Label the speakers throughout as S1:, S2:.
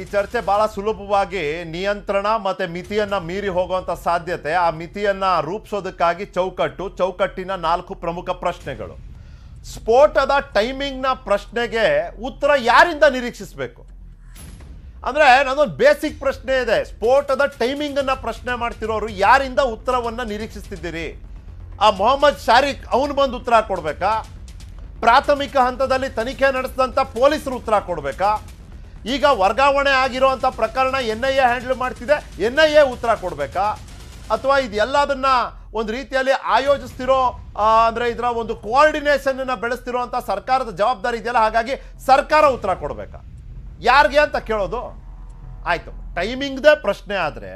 S1: ಈ ಚರ್ಚೆ ಬಹಳ ಸುಲಭವಾಗಿ ನಿಯಂತ್ರಣ ಮತ್ತೆ ಮಿತಿಯನ್ನ ಮೀರಿ ಹೋಗುವಂತ ಸಾಧ್ಯತೆ ಆ ಮಿತಿಯನ್ನ ರೂಪಿಸೋದಕ್ಕಾಗಿ ಚೌಕಟ್ಟು ಚೌಕಟ್ಟಿನ ನಾಲ್ಕು ಪ್ರಮುಖ ಪ್ರಶ್ನೆಗಳು ಸ್ಫೋಟದ ಟೈಮಿಂಗ್ನ ಪ್ರಶ್ನೆಗೆ ಉತ್ತರ ಯಾರಿಂದ ನಿರೀಕ್ಷಿಸಬೇಕು ಅಂದ್ರೆ ನನ್ನೊಂದು ಬೇಸಿಕ್ ಪ್ರಶ್ನೆ ಇದೆ ಸ್ಫೋಟದ ಟೈಮಿಂಗ್ ಅನ್ನ ಪ್ರಶ್ನೆ ಮಾಡ್ತಿರೋರು ಯಾರಿಂದ ಉತ್ತರವನ್ನ ನಿರೀಕ್ಷಿಸ್ತಿದ್ದೀರಿ ಆ ಮೊಹಮ್ಮದ್ ಶಾರಿಕ್ ಅವನು ಬಂದು ಉತ್ತರ ಕೊಡಬೇಕಾ ಪ್ರಾಥಮಿಕ ಹಂತದಲ್ಲಿ ತನಿಖೆ ನಡೆಸಿದಂಥ ಪೊಲೀಸರು ಉತ್ತರ ಕೊಡಬೇಕಾ ಈಗ ವರ್ಗಾವಣೆ ಅಂತ ಪ್ರಕರಣ ಎನ್ ಐ ಎ ಹ್ಯಾಂಡಲ್ ಮಾಡ್ತಿದೆ ಎನ್ ಐ ಎ ಉತ್ತರ ಕೊಡಬೇಕಾ ಅಥವಾ ಇದೆಲ್ಲದನ್ನ ಒಂದು ರೀತಿಯಲ್ಲಿ ಆಯೋಜಿಸ್ತಿರೋ ಅಂದರೆ ಇದರ ಒಂದು ಕೋಆರ್ಡಿನೇಷನನ್ನು ಅಂತ ಸರ್ಕಾರದ ಜವಾಬ್ದಾರಿ ಇದೆಯಲ್ಲ ಹಾಗಾಗಿ ಸರ್ಕಾರ ಉತ್ತರ ಕೊಡಬೇಕಾ ಯಾರಿಗೆ ಅಂತ ಕೇಳೋದು ಆಯಿತು ಟೈಮಿಂಗ್ದೇ ಪ್ರಶ್ನೆ ಆದರೆ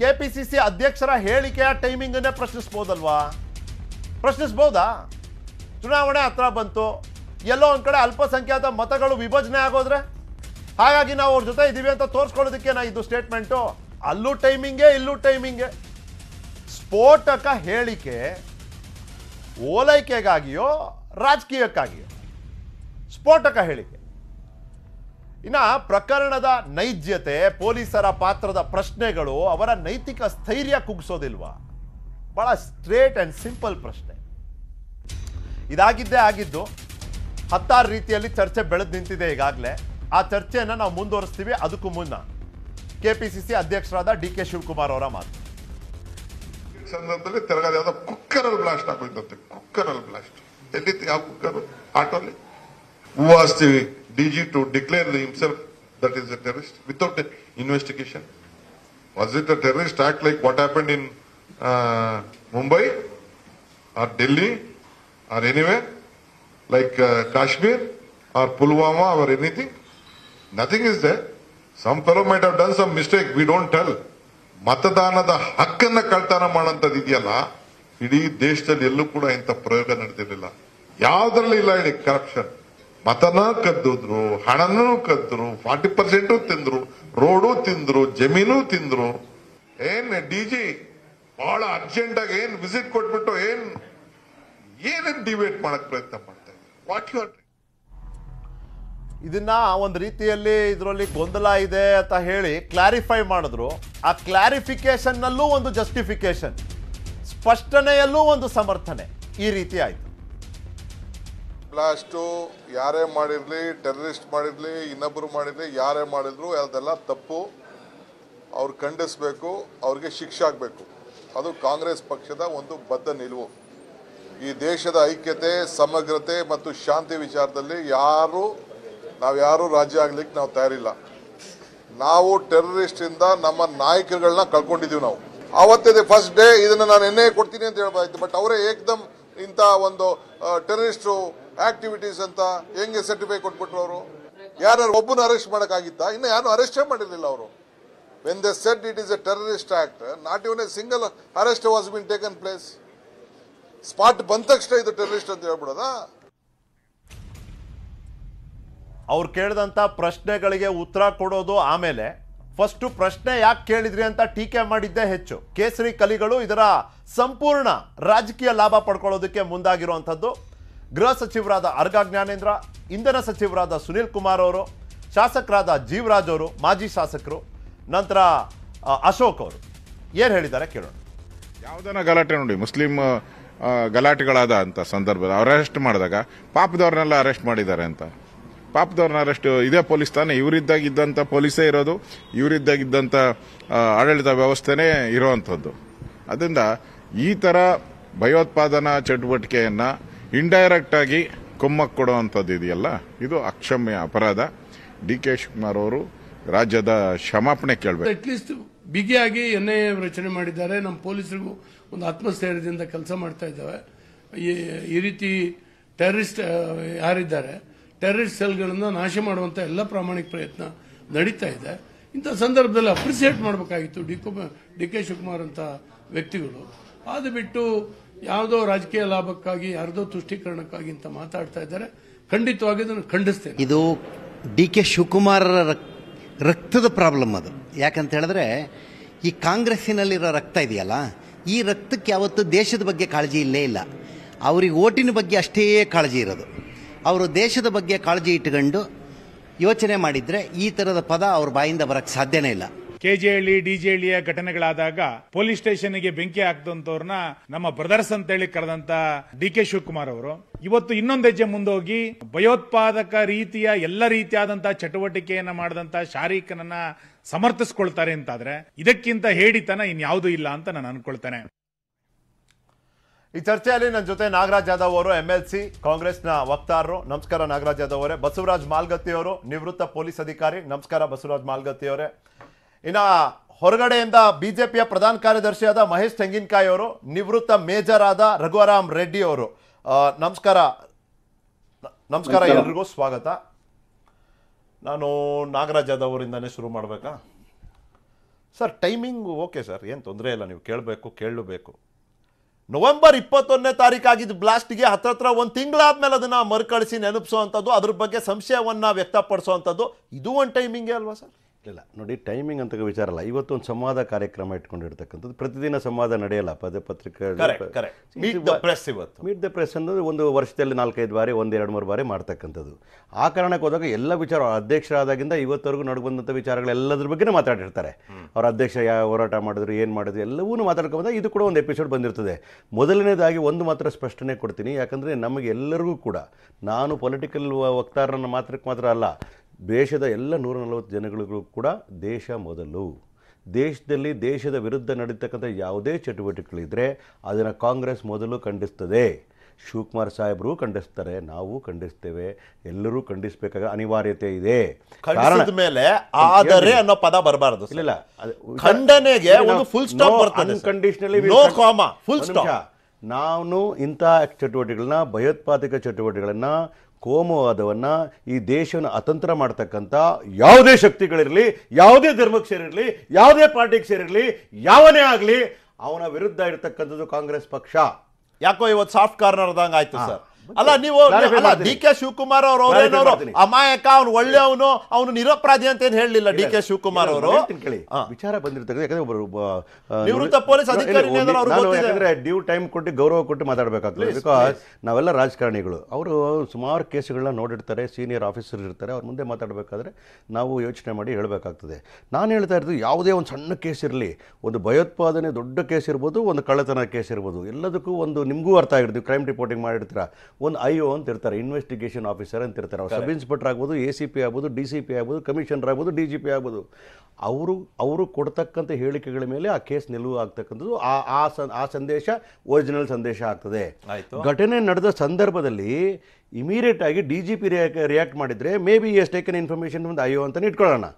S1: ಕೆ ಪಿ ಸಿ ಸಿ ಅಧ್ಯಕ್ಷರ ಹೇಳಿಕೆಯ ಟೈಮಿಂಗನ್ನೇ ಪ್ರಶ್ನಿಸ್ಬೋದಲ್ವಾ ಪ್ರಶ್ನಿಸ್ಬೋದಾ ಚುನಾವಣೆ ಹತ್ರ ಬಂತು ಎಲ್ಲೋ ಒಂದು ಕಡೆ ಅಲ್ಪಸಂಖ್ಯಾತ ಮತಗಳು ವಿಭಜನೆ ಆಗೋದ್ರೆ ಹಾಗಾಗಿ ನಾವು ಅವ್ರ ಜೊತೆ ಇದೀವಿ ಅಂತ ತೋರಿಸ್ಕೊಳ್ಳೋದಕ್ಕೆ ನಾ ಇದು ಸ್ಟೇಟ್ಮೆಂಟು ಅಲ್ಲೂ ಟೈಮಿಂಗೇ ಇಲ್ಲೂ ಟೈಮಿಂಗೇ ಸ್ಫೋಟಕ ಹೇಳಿಕೆ ಓಲೈಕೆಗಾಗಿಯೋ ರಾಜಕೀಯಕ್ಕಾಗಿಯೋ ಸ್ಫೋಟಕ ಹೇಳಿಕೆ ಇನ್ನು ಪ್ರಕರಣದ ನೈಜ್ಯತೆ ಪೊಲೀಸರ ಪಾತ್ರದ ಪ್ರಶ್ನೆಗಳು ಅವರ ನೈತಿಕ ಸ್ಥೈರ್ಯ ಕುಗ್ಸೋದಿಲ್ವಾ ಬಹಳ ಸ್ಟ್ರೇಟ್ ಆ್ಯಂಡ್ ಸಿಂಪಲ್ ಪ್ರಶ್ನೆ ಇದಾಗಿದ್ದೇ ಆಗಿದ್ದು ಹತ್ತಾರು ರೀತಿಯಲ್ಲಿ ಚರ್ಚೆ ಬೆಳೆದು ನಿಂತಿದೆ ಈಗಾಗಲೇ ಆ ತರ್ತೇನ ನಾವು ಮುಂದುವರಿಸುತ್ತೇವೆ ಅದಕ್ಕೂ ಮುನ್ನ ಕೆಪಿಸಿಸಿ ಅಧ್ಯಕ್ಷರಾದ ಡಿಕೆ ಶಿವಕುಮಾರ್ ಅವರ ಮಾತು
S2: ಸಂದರದಲ್ಲಿ ತೆರಗಾದ ಯಾವ ಪುಕ್ಕರ ಬ್ಲಾಸ್ಟ್ ಆಪಾಯ್ತಂತೆ ಪುಕ್ಕರ ಬ್ಲಾಸ್ಟ್ ಎಲ್ಲಿದು ಯಾವ ಪುಕ್ಕರ ಆಟೋಲಿ ಹು 왔್ತಿವಿ ಡಿಜಿಟು declare himself that is a terrorist without a investigation was it a terrorist act like what happened in Mumbai or Delhi or anyway like Kashmir or Pulwama or anything nothing is they some fellow might have done some mistake we don't tell ಮತದಾನದ ಹಕ್ಕನ್ನ ಕಳ್ತನ ಮಾಡೋಂಥದ್ದು ಇದೆಯಲ್ಲ ಇಡೀ ದೇಶದಲ್ಲಿ ಎಲ್ಲೂ ಕೂಡ ಇಂಥ ಪ್ರಯೋಗ ನಡೆದಿರಲಿಲ್ಲ ಯಾವ್ದ್ರಲ್ಲಿ ಇಲ್ಲ ಹೇಳಿ ಕರಪ್ಷನ್ ಮತನ ಕದ್ದಿದ್ರು ಹಣನೂ ಕದ್ದರು ಫಾರ್ಟಿ ಪರ್ಸೆಂಟ್ ತಿಂದ್ರು ರೋಡು ತಿಂದ್ರು ಜಮೀನು ತಿಂದ್ರು ಏನ್ ಡಿ ಜಿ ಬಹಳ ಅರ್ಜೆಂಟ್ ಆಗಿ ಏನ್ ವಿಸಿಟ್ ಕೊಟ್ಬಿಟ್ಟು ಏನ್ ಏನೇನ್ ಡಿಬೇಟ್ ಮಾಡಕ್ ಪ್ರಯತ್ನ ಮಾಡ್ತಾ ಇದ್ದಾರೆ ವಾಟ್ ಯು ಆರ್
S1: ಇದನ್ನ ಒಂದು ರೀತಿಯಲ್ಲಿ ಇದರಲ್ಲಿ ಗೊಂದಲ ಇದೆ ಅಂತ ಹೇಳಿ ಕ್ಲಾರಿಫೈ ಮಾಡಿದ್ರು ಆ ನಲ್ಲೂ ಒಂದು ಜಸ್ಟಿಫಿಕೇಶನ್ ಸ್ಪಷ್ಟನೆಯಲ್ಲೂ ಒಂದು ಸಮರ್ಥನೆ ಈ ರೀತಿ ಆಯಿತು
S2: ಬ್ಲಾಸ್ಟು ಯಾರೇ ಮಾಡಿರಲಿ ಟೆರರಿಸ್ಟ್ ಮಾಡಿರಲಿ ಇನ್ನೊಬ್ಬರು ಮಾಡಿರಲಿ ಯಾರೇ ಮಾಡಿದ್ರು ಅದೆಲ್ಲ ತಪ್ಪು ಅವ್ರು ಖಂಡಿಸಬೇಕು ಅವ್ರಿಗೆ ಶಿಕ್ಷೆ ಆಗಬೇಕು ಅದು ಕಾಂಗ್ರೆಸ್ ಪಕ್ಷದ ಒಂದು ಬದ್ಧ ನಿಲುವು ಈ ದೇಶದ ಐಕ್ಯತೆ ಸಮಗ್ರತೆ ಮತ್ತು ಶಾಂತಿ ವಿಚಾರದಲ್ಲಿ ಯಾರು ನಾವು ಯಾರೂ ರಾಜ್ಯ ಆಗ್ಲಿಕ್ಕೆ ನಾವು ತಯಾರಿಲ್ಲ ನಾವು ಟೆರರಿಸ್ಟ್ ಇಂದ ನಮ್ಮ ನಾಯಕರುಗಳನ್ನ ಕಳ್ಕೊಂಡಿದ್ದೀವಿ ನಾವು ಆವತ್ತಿದೆ ಫಸ್ಟ್ ಡೇ ಇದನ್ನ ನಾನು ಎಣ್ಣೆ ಕೊಡ್ತೀನಿ ಅಂತ ಹೇಳ್ಬೋದಾಯ್ತು ಬಟ್ ಅವರೇ ಏಕ್ದಮ್ ಇಂಥ ಒಂದು ಟೆರರಿಸ್ಟ್ ಆಕ್ಟಿವಿಟೀಸ್ ಅಂತ ಹೆಂಗೆ ಸರ್ಟಿಫೈ ಕೊಟ್ಬಿಟ್ರು ಅವರು ಯಾರು ಒಬ್ಬನ ಅರೆಸ್ಟ್ ಮಾಡೋಕ್ಕಾಗಿತ್ತಾ ಇನ್ನು ಯಾರು ಅರೆಸ್ಟೇ ಮಾಡಿರಲಿಲ್ಲ ಅವರು when they said it is a terrorist act not even a single arrest was been taken place spot ಬಂದ ತಕ್ಷಣ ಇದು ಟೆರರಿಸ್ಟ್ ಅಂತ ಹೇಳ್ಬಿಡೋದಾ
S1: ಅವ್ರು ಕೇಳಿದಂಥ ಪ್ರಶ್ನೆಗಳಿಗೆ ಉತ್ತರ ಕೊಡೋದು ಆಮೇಲೆ ಫಸ್ಟು ಪ್ರಶ್ನೆ ಯಾಕೆ ಕೇಳಿದ್ರಿ ಅಂತ ಟೀಕೆ ಮಾಡಿದ್ದೇ ಹೆಚ್ಚು ಕೇಸರಿ ಕಲಿಗಳು ಇದರ ಸಂಪೂರ್ಣ ರಾಜಕೀಯ ಲಾಭ ಪಡ್ಕೊಳ್ಳೋದಕ್ಕೆ ಮುಂದಾಗಿರುವಂಥದ್ದು ಗೃಹ ಸಚಿವರಾದ ಅರ್ಗ ಜ್ಞಾನೇಂದ್ರ ಇಂಧನ ಸಚಿವರಾದ ಸುನೀಲ್ ಕುಮಾರ್ ಅವರು ಶಾಸಕರಾದ ಜೀವರಾಜ್ ಅವರು ಮಾಜಿ ಶಾಸಕರು ನಂತರ ಅಶೋಕ್ ಅವರು ಏನು ಹೇಳಿದ್ದಾರೆ ಕೇಳೋಣ
S2: ಯಾವುದನ್ನ ಗಲಾಟೆ ನೋಡಿ ಮುಸ್ಲಿಂ ಗಲಾಟೆಗಳಾದ ಅಂತ ಸಂದರ್ಭದಲ್ಲಿ ಅರೆಸ್ಟ್ ಮಾಡಿದಾಗ ಪಾಪದವ್ರನ್ನೆಲ್ಲ ಅರೆಸ್ಟ್ ಮಾಡಿದ್ದಾರೆ ಅಂತ ಪಾಪದವ್ರನ್ನ ಇದೇ ಪೊಲೀಸ್ ತಾನೆ ಇವರಿದ್ದಾಗಿದ್ದಂಥ ಪೊಲೀಸೇ ಇರೋದು ಇವರಿದ್ದಾಗಿದ್ದಂಥ ಆಡಳಿತ ವ್ಯವಸ್ಥೆನೇ ಇರೋವಂಥದ್ದು ಅದರಿಂದ ಈ ಥರ ಭಯೋತ್ಪಾದನಾ ಚಟುವಟಿಕೆಯನ್ನು ಇಂಡೈರೆಕ್ಟಾಗಿ ಕುಮ್ಮಕ್ಕೆ ಕೊಡುವಂಥದ್ದು ಇದೆಯಲ್ಲ ಇದು ಅಕ್ಷಮ್ಯ ಅಪರಾಧ ಡಿ ಕೆ ಶಿವಕುಮಾರ್ ಅವರು ರಾಜ್ಯದ ಕ್ಷಮಾಪಣೆ ಕೇಳಬೇಕು
S3: ಅಟ್ಲೀಸ್ಟ್ ಬಿಗಿಯಾಗಿ ಎನ್ ಐ ರಚನೆ ಮಾಡಿದ್ದಾರೆ ನಮ್ಮ ಪೊಲೀಸರಿಗೂ ಒಂದು ಆತ್ಮಸ್ಥೈರ್ಯದಿಂದ ಕೆಲಸ ಮಾಡ್ತಾ ಇದ್ದಾವೆ ಈ ರೀತಿ ಟೆರರಿಸ್ಟ್ ಯಾರಿದ್ದಾರೆ ಟೆರರಿಸ್ಟ್ ಸೆಲ್ಗಳನ್ನು ನಾಶ ಮಾಡುವಂಥ ಎಲ್ಲ ಪ್ರಾಮಾಣಿಕ ಪ್ರಯತ್ನ ನಡೀತಾ ಇದೆ ಇಂಥ ಸಂದರ್ಭದಲ್ಲಿ ಅಪ್ರಿಸಿಯೇಟ್ ಮಾಡಬೇಕಾಗಿತ್ತು ಡಿ ಕು ಡಿ ಕೆ ಶಿವಕುಮಾರ್ ಅಂತ ವ್ಯಕ್ತಿಗಳು ಅದು ಬಿಟ್ಟು ಯಾವುದೋ ರಾಜಕೀಯ ಲಾಭಕ್ಕಾಗಿ ಯಾರ್ದೋ ತುಷ್ಟೀಕರಣಕ್ಕಾಗಿ ಅಂತ ಮಾತಾಡ್ತಾ ಇದ್ದಾರೆ ಖಂಡಿತವಾಗಿ
S4: ಅದನ್ನು ಖಂಡಿಸ್ತೇನೆ ಇದು ಡಿ ಕೆ ಶಿವಕುಮಾರ್ ರಕ್ತದ ಪ್ರಾಬ್ಲಮ್ ಅದು ಯಾಕಂತ ಹೇಳಿದ್ರೆ ಈ ಕಾಂಗ್ರೆಸ್ಸಿನಲ್ಲಿರೋ ರಕ್ತ ಇದೆಯಲ್ಲ ಈ ರಕ್ತಕ್ಕೆ ಯಾವತ್ತು ದೇಶದ ಬಗ್ಗೆ ಕಾಳಜಿ ಇಲ್ಲೇ ಇಲ್ಲ ಅವ್ರಿಗೆ ಓಟಿನ ಬಗ್ಗೆ ಅಷ್ಟೇ ಕಾಳಜಿ ಇರೋದು ಅವರು ದೇಶದ ಬಗ್ಗೆ ಕಾಳಜಿ ಇಟ್ಟುಕೊಂಡು ಯೋಚನೆ ಮಾಡಿದ್ರೆ ಈ ತರದ ಪದ ಅವ್ರ ಬಾಯಿಂದ ಬರಕ್ಕೆ ಸಾಧ್ಯನೇ ಇಲ್ಲ
S3: ಕೆಜೆಹಳ್ಳಿ ಡಿಜೆಹಳ್ಳಿಯ ಘಟನೆಗಳಾದಾಗ ಪೊಲೀಸ್ ಸ್ಟೇಷನ್ಗೆ ಬೆಂಕಿ ಹಾಕ್ತಂತವ್ರನ್ನ ನಮ್ಮ ಬ್ರದರ್ಸ್ ಅಂತ ಹೇಳಿ ಕರೆದಂತ ಡಿ ಕೆ ಶಿವಕುಮಾರ್ ಅವರು ಇವತ್ತು ಇನ್ನೊಂದು ಹೆಜ್ಜೆ ಮುಂದೋಗಿ ಭಯೋತ್ಪಾದಕ ರೀತಿಯ ಎಲ್ಲ ರೀತಿಯಾದಂತಹ ಚಟುವಟಿಕೆಯನ್ನ ಮಾಡಿದಂತ ಶಾರೀಖನನ್ನ ಸಮರ್ಥಿಸ್ಕೊಳ್ತಾರೆ ಅಂತಾದ್ರೆ ಇದಕ್ಕಿಂತ ಹೇಳಿತನ ಇನ್ಯಾವುದೂ ಇಲ್ಲ ಅಂತ ನಾನು ಅನ್ಕೊಳ್ತೇನೆ
S1: ಈ ಚರ್ಚೆಯಲ್ಲಿ ನನ್ನ ಜೊತೆ ನಾಗರಾಜ್ ಯಾದವ್ ಅವರು ಎಮ್ ಎಲ್ ಸಿ ಕಾಂಗ್ರೆಸ್ನ ವಕ್ತಾರರು ನಮಸ್ಕಾರ ನಾಗರಾಜ್ ಯಾದವ್ ಅವರೇ ಬಸವರಾಜ್ ಮಾಲ್ಗತ್ತಿ ಅವರು ನಿವೃತ್ತ ಪೊಲೀಸ್ ಅಧಿಕಾರಿ ನಮಸ್ಕಾರ ಬಸವರಾಜ್ ಮಾಲ್ಗತ್ತಿ ಅವರೇ ಇನ್ನು ಹೊರಗಡೆಯಿಂದ ಬಿಜೆಪಿಯ ಪ್ರಧಾನ ಕಾರ್ಯದರ್ಶಿಯಾದ ಮಹೇಶ್ ತೆಂಗಿನಕಾಯಿ ಅವರು ನಿವೃತ್ತ ಮೇಜರ್ ಆದ ರಘುವರಾಮ್ ರೆಡ್ಡಿ ಅವರು ನಮಸ್ಕಾರ ನಮಸ್ಕಾರ ಎಲ್ರಿಗೂ ಸ್ವಾಗತ ನಾನು ನಾಗರಾಜ್ ಯಾದವ್ ಅವರಿಂದನೇ ಶುರು ಮಾಡಬೇಕಾ ಸರ್ ಟೈಮಿಂಗ್ ಓಕೆ ಸರ್ ಏನು ತೊಂದರೆ ಇಲ್ಲ ನೀವು ಕೇಳಬೇಕು ಕೇಳಬೇಕು ನವೆಂಬರ್ ಇಪ್ಪತ್ತೊಂದನೇ ತಾರೀಕಾಗಿದ್ದ ಬ್ಲಾಸ್ಟ್ಗೆ ಹತ್ತತ್ರ ಒಂದು ತಿಂಗಳಾದ್ಮೇಲೆ ಅದನ್ನು ಮರುಕಳಿಸಿ ನೆನಪಿಸುವಂಥದ್ದು ಅದ್ರ ಬಗ್ಗೆ ಸಂಶಯವನ್ನು ವ್ಯಕ್ತಪಡಿಸೋ ಅಂಥದ್ದು ಇದು ಒಂದು ಟೈಮಿಂಗೇ ಅಲ್ವಾ ಸರ್
S4: ಇಲ್ಲ ನೋಡಿ ಟೈಮಿಂಗ್ ಅಂತ ವಿಚಾರ ಅಲ್ಲ ಇವತ್ತು ಒಂದು ಸಂವಾದ ಕಾರ್ಯಕ್ರಮ ಇಟ್ಕೊಂಡಿರ್ತಕ್ಕಂಥದ್ದು ಪ್ರತಿದಿನ ಸಂವಾದ ನಡೆಯಲ್ಲ ಪದ ಪತ್ರಿಕೆ ಪ್ರೆಸ್ ಇವತ್ತು ಮೀಟ್ ದ ಪ್ರೆಸ್ ಅನ್ನೋದು ಒಂದು ವರ್ಷದಲ್ಲಿ ನಾಲ್ಕೈದು ಬಾರಿ ಒಂದು ಎರಡು ಮೂರು ಬಾರಿ ಮಾಡ್ತಕ್ಕಂಥದ್ದು ಆ ಕಾರಣಕ್ಕೆ ಹೋದಾಗ ಎಲ್ಲ ವಿಚಾರ ಅಧ್ಯಕ್ಷರಾದಾಗಿಂದ ಇವತ್ತವರೆಗೂ ಬಂದಂಥ ವಿಚಾರಗಳೆಲ್ಲದ್ರ ಬಗ್ಗೆ ಮಾತಾಡಿರ್ತಾರೆ ಅವ್ರ ಅಧ್ಯಕ್ಷ ಯಾವ ಹೋರಾಟ ಮಾಡಿದ್ರು ಏನು ಮಾಡಿದ್ರು ಎಲ್ಲವೂ ಮಾತಾಡ್ಕೊಂಡ್ ಇದು ಕೂಡ ಒಂದು ಎಪಿಸೋಡ್ ಬಂದಿರ್ತದೆ ಮೊದಲನೇದಾಗಿ ಒಂದು ಮಾತ್ರ ಸ್ಪಷ್ಟನೆ ಕೊಡ್ತೀನಿ ಯಾಕಂದರೆ ಎಲ್ಲರಿಗೂ ಕೂಡ ನಾನು ಪೊಲಿಟಿಕಲ್ ವಕ್ತಾರನ ಮಾತ್ರಕ್ಕೆ ಮಾತ್ರ ಅಲ್ಲ ದೇಶದ ಎಲ್ಲ ನೂರ ನಲವತ್ತು ಜನಗಳಿಗೂ ಕೂಡ ದೇಶ ಮೊದಲು ದೇಶದಲ್ಲಿ ದೇಶದ ವಿರುದ್ಧ ನಡೀತಕ್ಕಂಥ ಯಾವುದೇ ಚಟುವಟಿಕೆಗಳಿದ್ರೆ ಅದನ್ನು ಕಾಂಗ್ರೆಸ್ ಮೊದಲು ಖಂಡಿಸ್ತದೆ ಶಿವಕುಮಾರ್ ಸಾಹೇಬರು ಖಂಡಿಸ್ತಾರೆ ನಾವು ಖಂಡಿಸ್ತೇವೆ ಎಲ್ಲರೂ ಖಂಡಿಸ್ಬೇಕಾಗ ಅನಿವಾರ್ಯತೆ ಇದೆ ಮೇಲೆ ಆದರೆ ಅನ್ನೋ ಪದ ಬರಬಾರದು ಇಲ್ಲ ಖಂಡನೆಗೆ ಒಂದು ಫುಲ್ ಸ್ಟಾಪ್ ಫುಲ್ ಸ್ಟಾಪ್ ನಾನು ಇಂತಹ ಚಟುವಟಿಕೆಗಳನ್ನ ಭಯೋತ್ಪಾದಕ ಚಟುವಟಿಕೆಗಳನ್ನ ಕೋಮವಾದವನ್ನ ಈ ದೇಶವನ್ನು ಅತಂತ್ರ ಮಾಡ್ತಕ್ಕಂಥ ಯಾವುದೇ ಶಕ್ತಿಗಳಿರಲಿ ಯಾವುದೇ ಧರ್ಮಕ್ಕೆ ಸೇರಿರಲಿ ಯಾವುದೇ ಪಾರ್ಟಿಗೆ ಸೇರಿರಲಿ ಯಾವನೇ ಆಗಲಿ ಅವನ ವಿರುದ್ಧ ಇರತಕ್ಕಂಥದ್ದು ಕಾಂಗ್ರೆಸ್ ಪಕ್ಷ
S1: ಯಾಕೋ ಇವತ್ತು ಸಾಫ್ಟ್ ಕಾರ್ನರ್ದಂಗೆ ಆಯ್ತು ಸರ್ ಅಲ್ಲ ನೀವು ಅಲ್ಲ ಡಿ ಕೆ ಶಿವಕುಮಾರ್ ಅವರು ಅವ್ರೇನವರು ಅಮಾಯಕ ಅವ್ನು ಒಳ್ಳೆಯವನು ಅವನು ನಿರಪರಾಧಿ ಅಂತ ಏನ್ ಹೇಳಲಿಲ್ಲ ಡಿ ಕೆ ಶಿವಕುಮಾರ್ ಅವರು
S4: ವಿಚಾರ ಬಂದಿರ್ತಕ್ಕಂಥ ಯಾಕಂದ್ರೆ ಒಬ್ಬರು ನಿವೃತ್ತ ಪೊಲೀಸ್ ಅಧಿಕಾರಿ ಡ್ಯೂ ಟೈಮ್ ಕೊಟ್ಟು ಗೌರವ ಕೊಟ್ಟು ಮಾತಾಡಬೇಕಾಗ್ತದೆ ಬಿಕಾಸ್ ನಾವೆಲ್ಲ ರಾಜಕಾರಣಿಗಳು ಅವರು ಸುಮಾರು ಕೇಸುಗಳನ್ನ ನೋಡಿರ್ತಾರೆ ಸೀನಿಯರ್ ಆಫೀಸರ್ ಇರ್ತಾರೆ ಅವ್ರ ಮುಂದೆ ಮಾತಾಡಬೇಕಾದ್ರೆ ನಾವು ಯೋಚನೆ ಮಾಡಿ ಹೇಳಬೇಕಾಗ್ತದೆ ನಾನು ಹೇಳ್ತಾ ಇರೋದು ಯಾವುದೇ ಒಂದು ಸಣ್ಣ ಕೇಸ್ ಇರಲಿ ಒಂದು ಭಯೋತ್ಪಾದನೆ ದೊಡ್ಡ ಕೇಸ್ ಇರ್ಬೋದು ಒಂದು ಕಳ್ಳತನ ಕೇಸ್ ಇರ್ಬೋದು ಎಲ್ಲದಕ್ಕೂ ಒಂದು ನಿಮಗೂ ಅರ್ಥ ಆಗಿರ್ತೀವಿ ಕ್ರೈಮ್ ರಿಪೋರ್ಟಿಂಗ್ ಮಾಡಿರ್ತೀರ ಒಂದು ಐ ಒ ಅಂತ ಇರ್ತಾರೆ ಇನ್ವೆಸ್ಟಿಗೇಷನ್ ಆಫೀಸರ್ ಅಂತ ಇರ್ತಾರೆ ಅವ್ರು ಸಬ್ ಇನ್ಸ್ಪೆಕ್ಟರ್ ಆಗ್ಬೋದು ಎ ಸಿ ಪಿ ಆಗ್ಬೋದು ಡಿ ಸಿ ಪಿ ಆಗ್ಬೋದು ಕಮಿಷನರ್ ಆಗ್ಬೋದು ಡಿ ಜಿ ಪಿ ಆಗ್ಬೋದು ಅವರು ಅವರು ಕೊಡ್ತಕ್ಕಂಥ ಹೇಳಿಕೆಗಳ ಮೇಲೆ ಆ ಕೇಸ್ ನಿಲುವು ಆಗ್ತಕ್ಕಂಥದ್ದು ಆ ಆ ಆ ಸಂದೇಶ ಒರಿಜಿನಲ್ ಸಂದೇಶ ಆಗ್ತದೆ ಘಟನೆ ನಡೆದ ಸಂದರ್ಭದಲ್ಲಿ ಇಮಿಡಿಯೇಟ್ ಆಗಿ D G P react react ಮಾಡಿದರೆ may be is taken information ಒಂದು ಐ ಒ ಅಂತಲೇ ಇಟ್ಕೊಳ್ಳೋಣ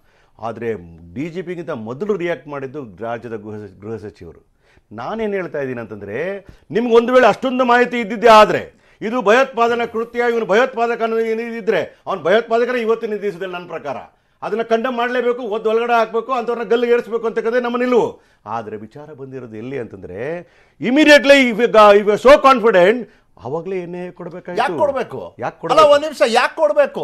S4: ಆದರೆ ಡಿ ಜಿ ಪಿಗಿಂತ ಮೊದಲು ರಿಯಾಕ್ಟ್ ಮಾಡಿದ್ದು ರಾಜ್ಯದ ಗೃಹ ಗೃಹ ಸಚಿವರು ನಾನೇನು ಹೇಳ್ತಾ ಇದ್ದೀನಿ ಅಂತಂದರೆ ನಿಮ್ಗೆ ಒಂದು ವೇಳೆ ಅಷ್ಟೊಂದು ಮಾಹಿತಿ ಇದ್ದಿದ್ದೆ ಆದರೆ ಇದು ಭಯೋತ್ಪಾದನೆ ಕೃತ್ಯ ಇವನು ಭಯೋತ್ಪಾದಕ ಏನಿದ್ರೆ ಅವ್ನು ಭಯೋತ್ಪಾದಕರ ಇವತ್ತಿನ ದಿವಸದಲ್ಲಿ ನನ್ನ ಪ್ರಕಾರ ಅದನ್ನು ಕಂಡಮ್ ಮಾಡಲೇಬೇಕು ಒದ್ದು ಒಳಗಡೆ ಹಾಕಬೇಕು ಅಂಥವ್ರನ್ನ ಗಲ್ಲಿಗೆ ಏರಿಸಬೇಕು ಅಂತಕ್ಕಂಥದ್ದೇ ನಮ್ಮ ನಿಲುವು ಆದರೆ ವಿಚಾರ ಬಂದಿರೋದು ಎಲ್ಲಿ ಅಂತಂದರೆ ಇಮಿಡಿಯೇಟ್ಲಿ ಇಫ್ ಸೋ ಕಾನ್ಫಿಡೆಂಟ್ ಅವಾಗಲೇ ಎಣ್ಣೆ ಕೊಡಬೇಕಾಗಿ ಯಾಕೆ ಕೊಡಬೇಕು ಅಲ್ಲ ಒಂದ್
S1: ನಿಮಿಷ ಯಾಕೆ ಕೊಡಬೇಕು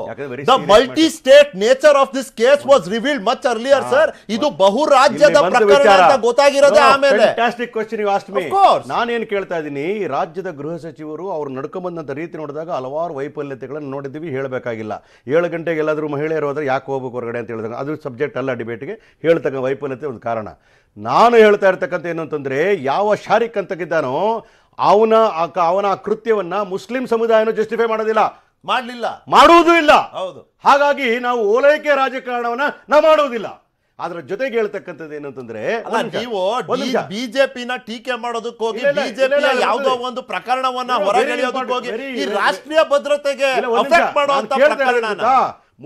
S1: the multi state nature of this case was revealed much earlier sir ಇದು ಬಹು ರಾಜ್ಯದ ಪ್ರಕರಣ ಅಂತ ಗೊತ್ತಾಗಿರೋದೇ ಆಮೇಲೆ fantastic
S4: question you asked me ನಾನೇನು ಕೇಳ್ತಾ ಇದ್ದೀನಿ ರಾಜ್ಯದ ಗೃಹ ಸಚಿವರು ಅವರು ಬಂದಂತ ರೀತಿ ನೋಡಿದಾಗ ಹಲವಾರು ವೈಫಲ್ಯತೆಗಳನ್ನು ನೋಡಿದ್ದೀವಿ ಹೇಳಬೇಕಾಗಿಲ್ಲ ಏಳು ಗಂಟೆಗೆ ಎಲ್ಲಾದರೂ ಮಹಿಳೆಯರು ಹೋದ್ರೆ ಯಾಕೆ ಹೋಗ್ಬೇಕು ಹೊರಗಡೆ ಅಂತ ಹೇಳಿದಾಗ ಅದು ಸಬ್ಜೆಕ್ಟ್ ಅಲ್ಲ ಡಿಬೇಟ್ಗೆ ಹೇಳ್ತಕ್ಕ ವೈಫಲ್ಯತೆ ಒಂದು ಕಾರಣ ನಾನು ಹೇಳ್ತಾ ಇರ್ತಕ್ಕಂಥ ಏನು ಅಂತಂದರೆ ಯಾವ ಶಾರಿಕ್ ಅಂತಕ್ಕಿದ್ದಾನೋ ಅವನ ಅವನ ಕೃತ್ಯವನ್ನ ಮುಸ್ಲಿಂ ಸಮುದಾಯನ ಜಸ್ಟಿಫೈ ಮಾಡೋದಿಲ್ಲ ಮಾಡಲಿಲ್ಲ ಮಾಡುವುದೂ ಇಲ್ಲ ಹೌದು ಹಾಗಾಗಿ ನಾವು ಓಲೈಕೆ ರಾಜಕಾರಣವನ್ನ ನಾವು ಮಾಡೋದಿಲ್ಲ ಅದರ ಜೊತೆಗೆ
S1: ಹೇಳ್ತಕ್ಕಂಥದ್ದು ಏನಂತಂದ್ರೆ ನೀವು ಬಿಜೆಪಿನ ಟೀಕೆ ಮಾಡೋದಕ್ಕೋಗಿ ಹೋಗಿ ಬಿಜೆಪಿ ಯಾವುದೋ ಒಂದು ಪ್ರಕರಣವನ್ನ ಹೊರಗೆಳೆಯೋದಕ್ಕೆ ಹೋಗಿ ಈ ರಾಷ್ಟ್ರೀಯ ಭದ್ರತೆಗೆ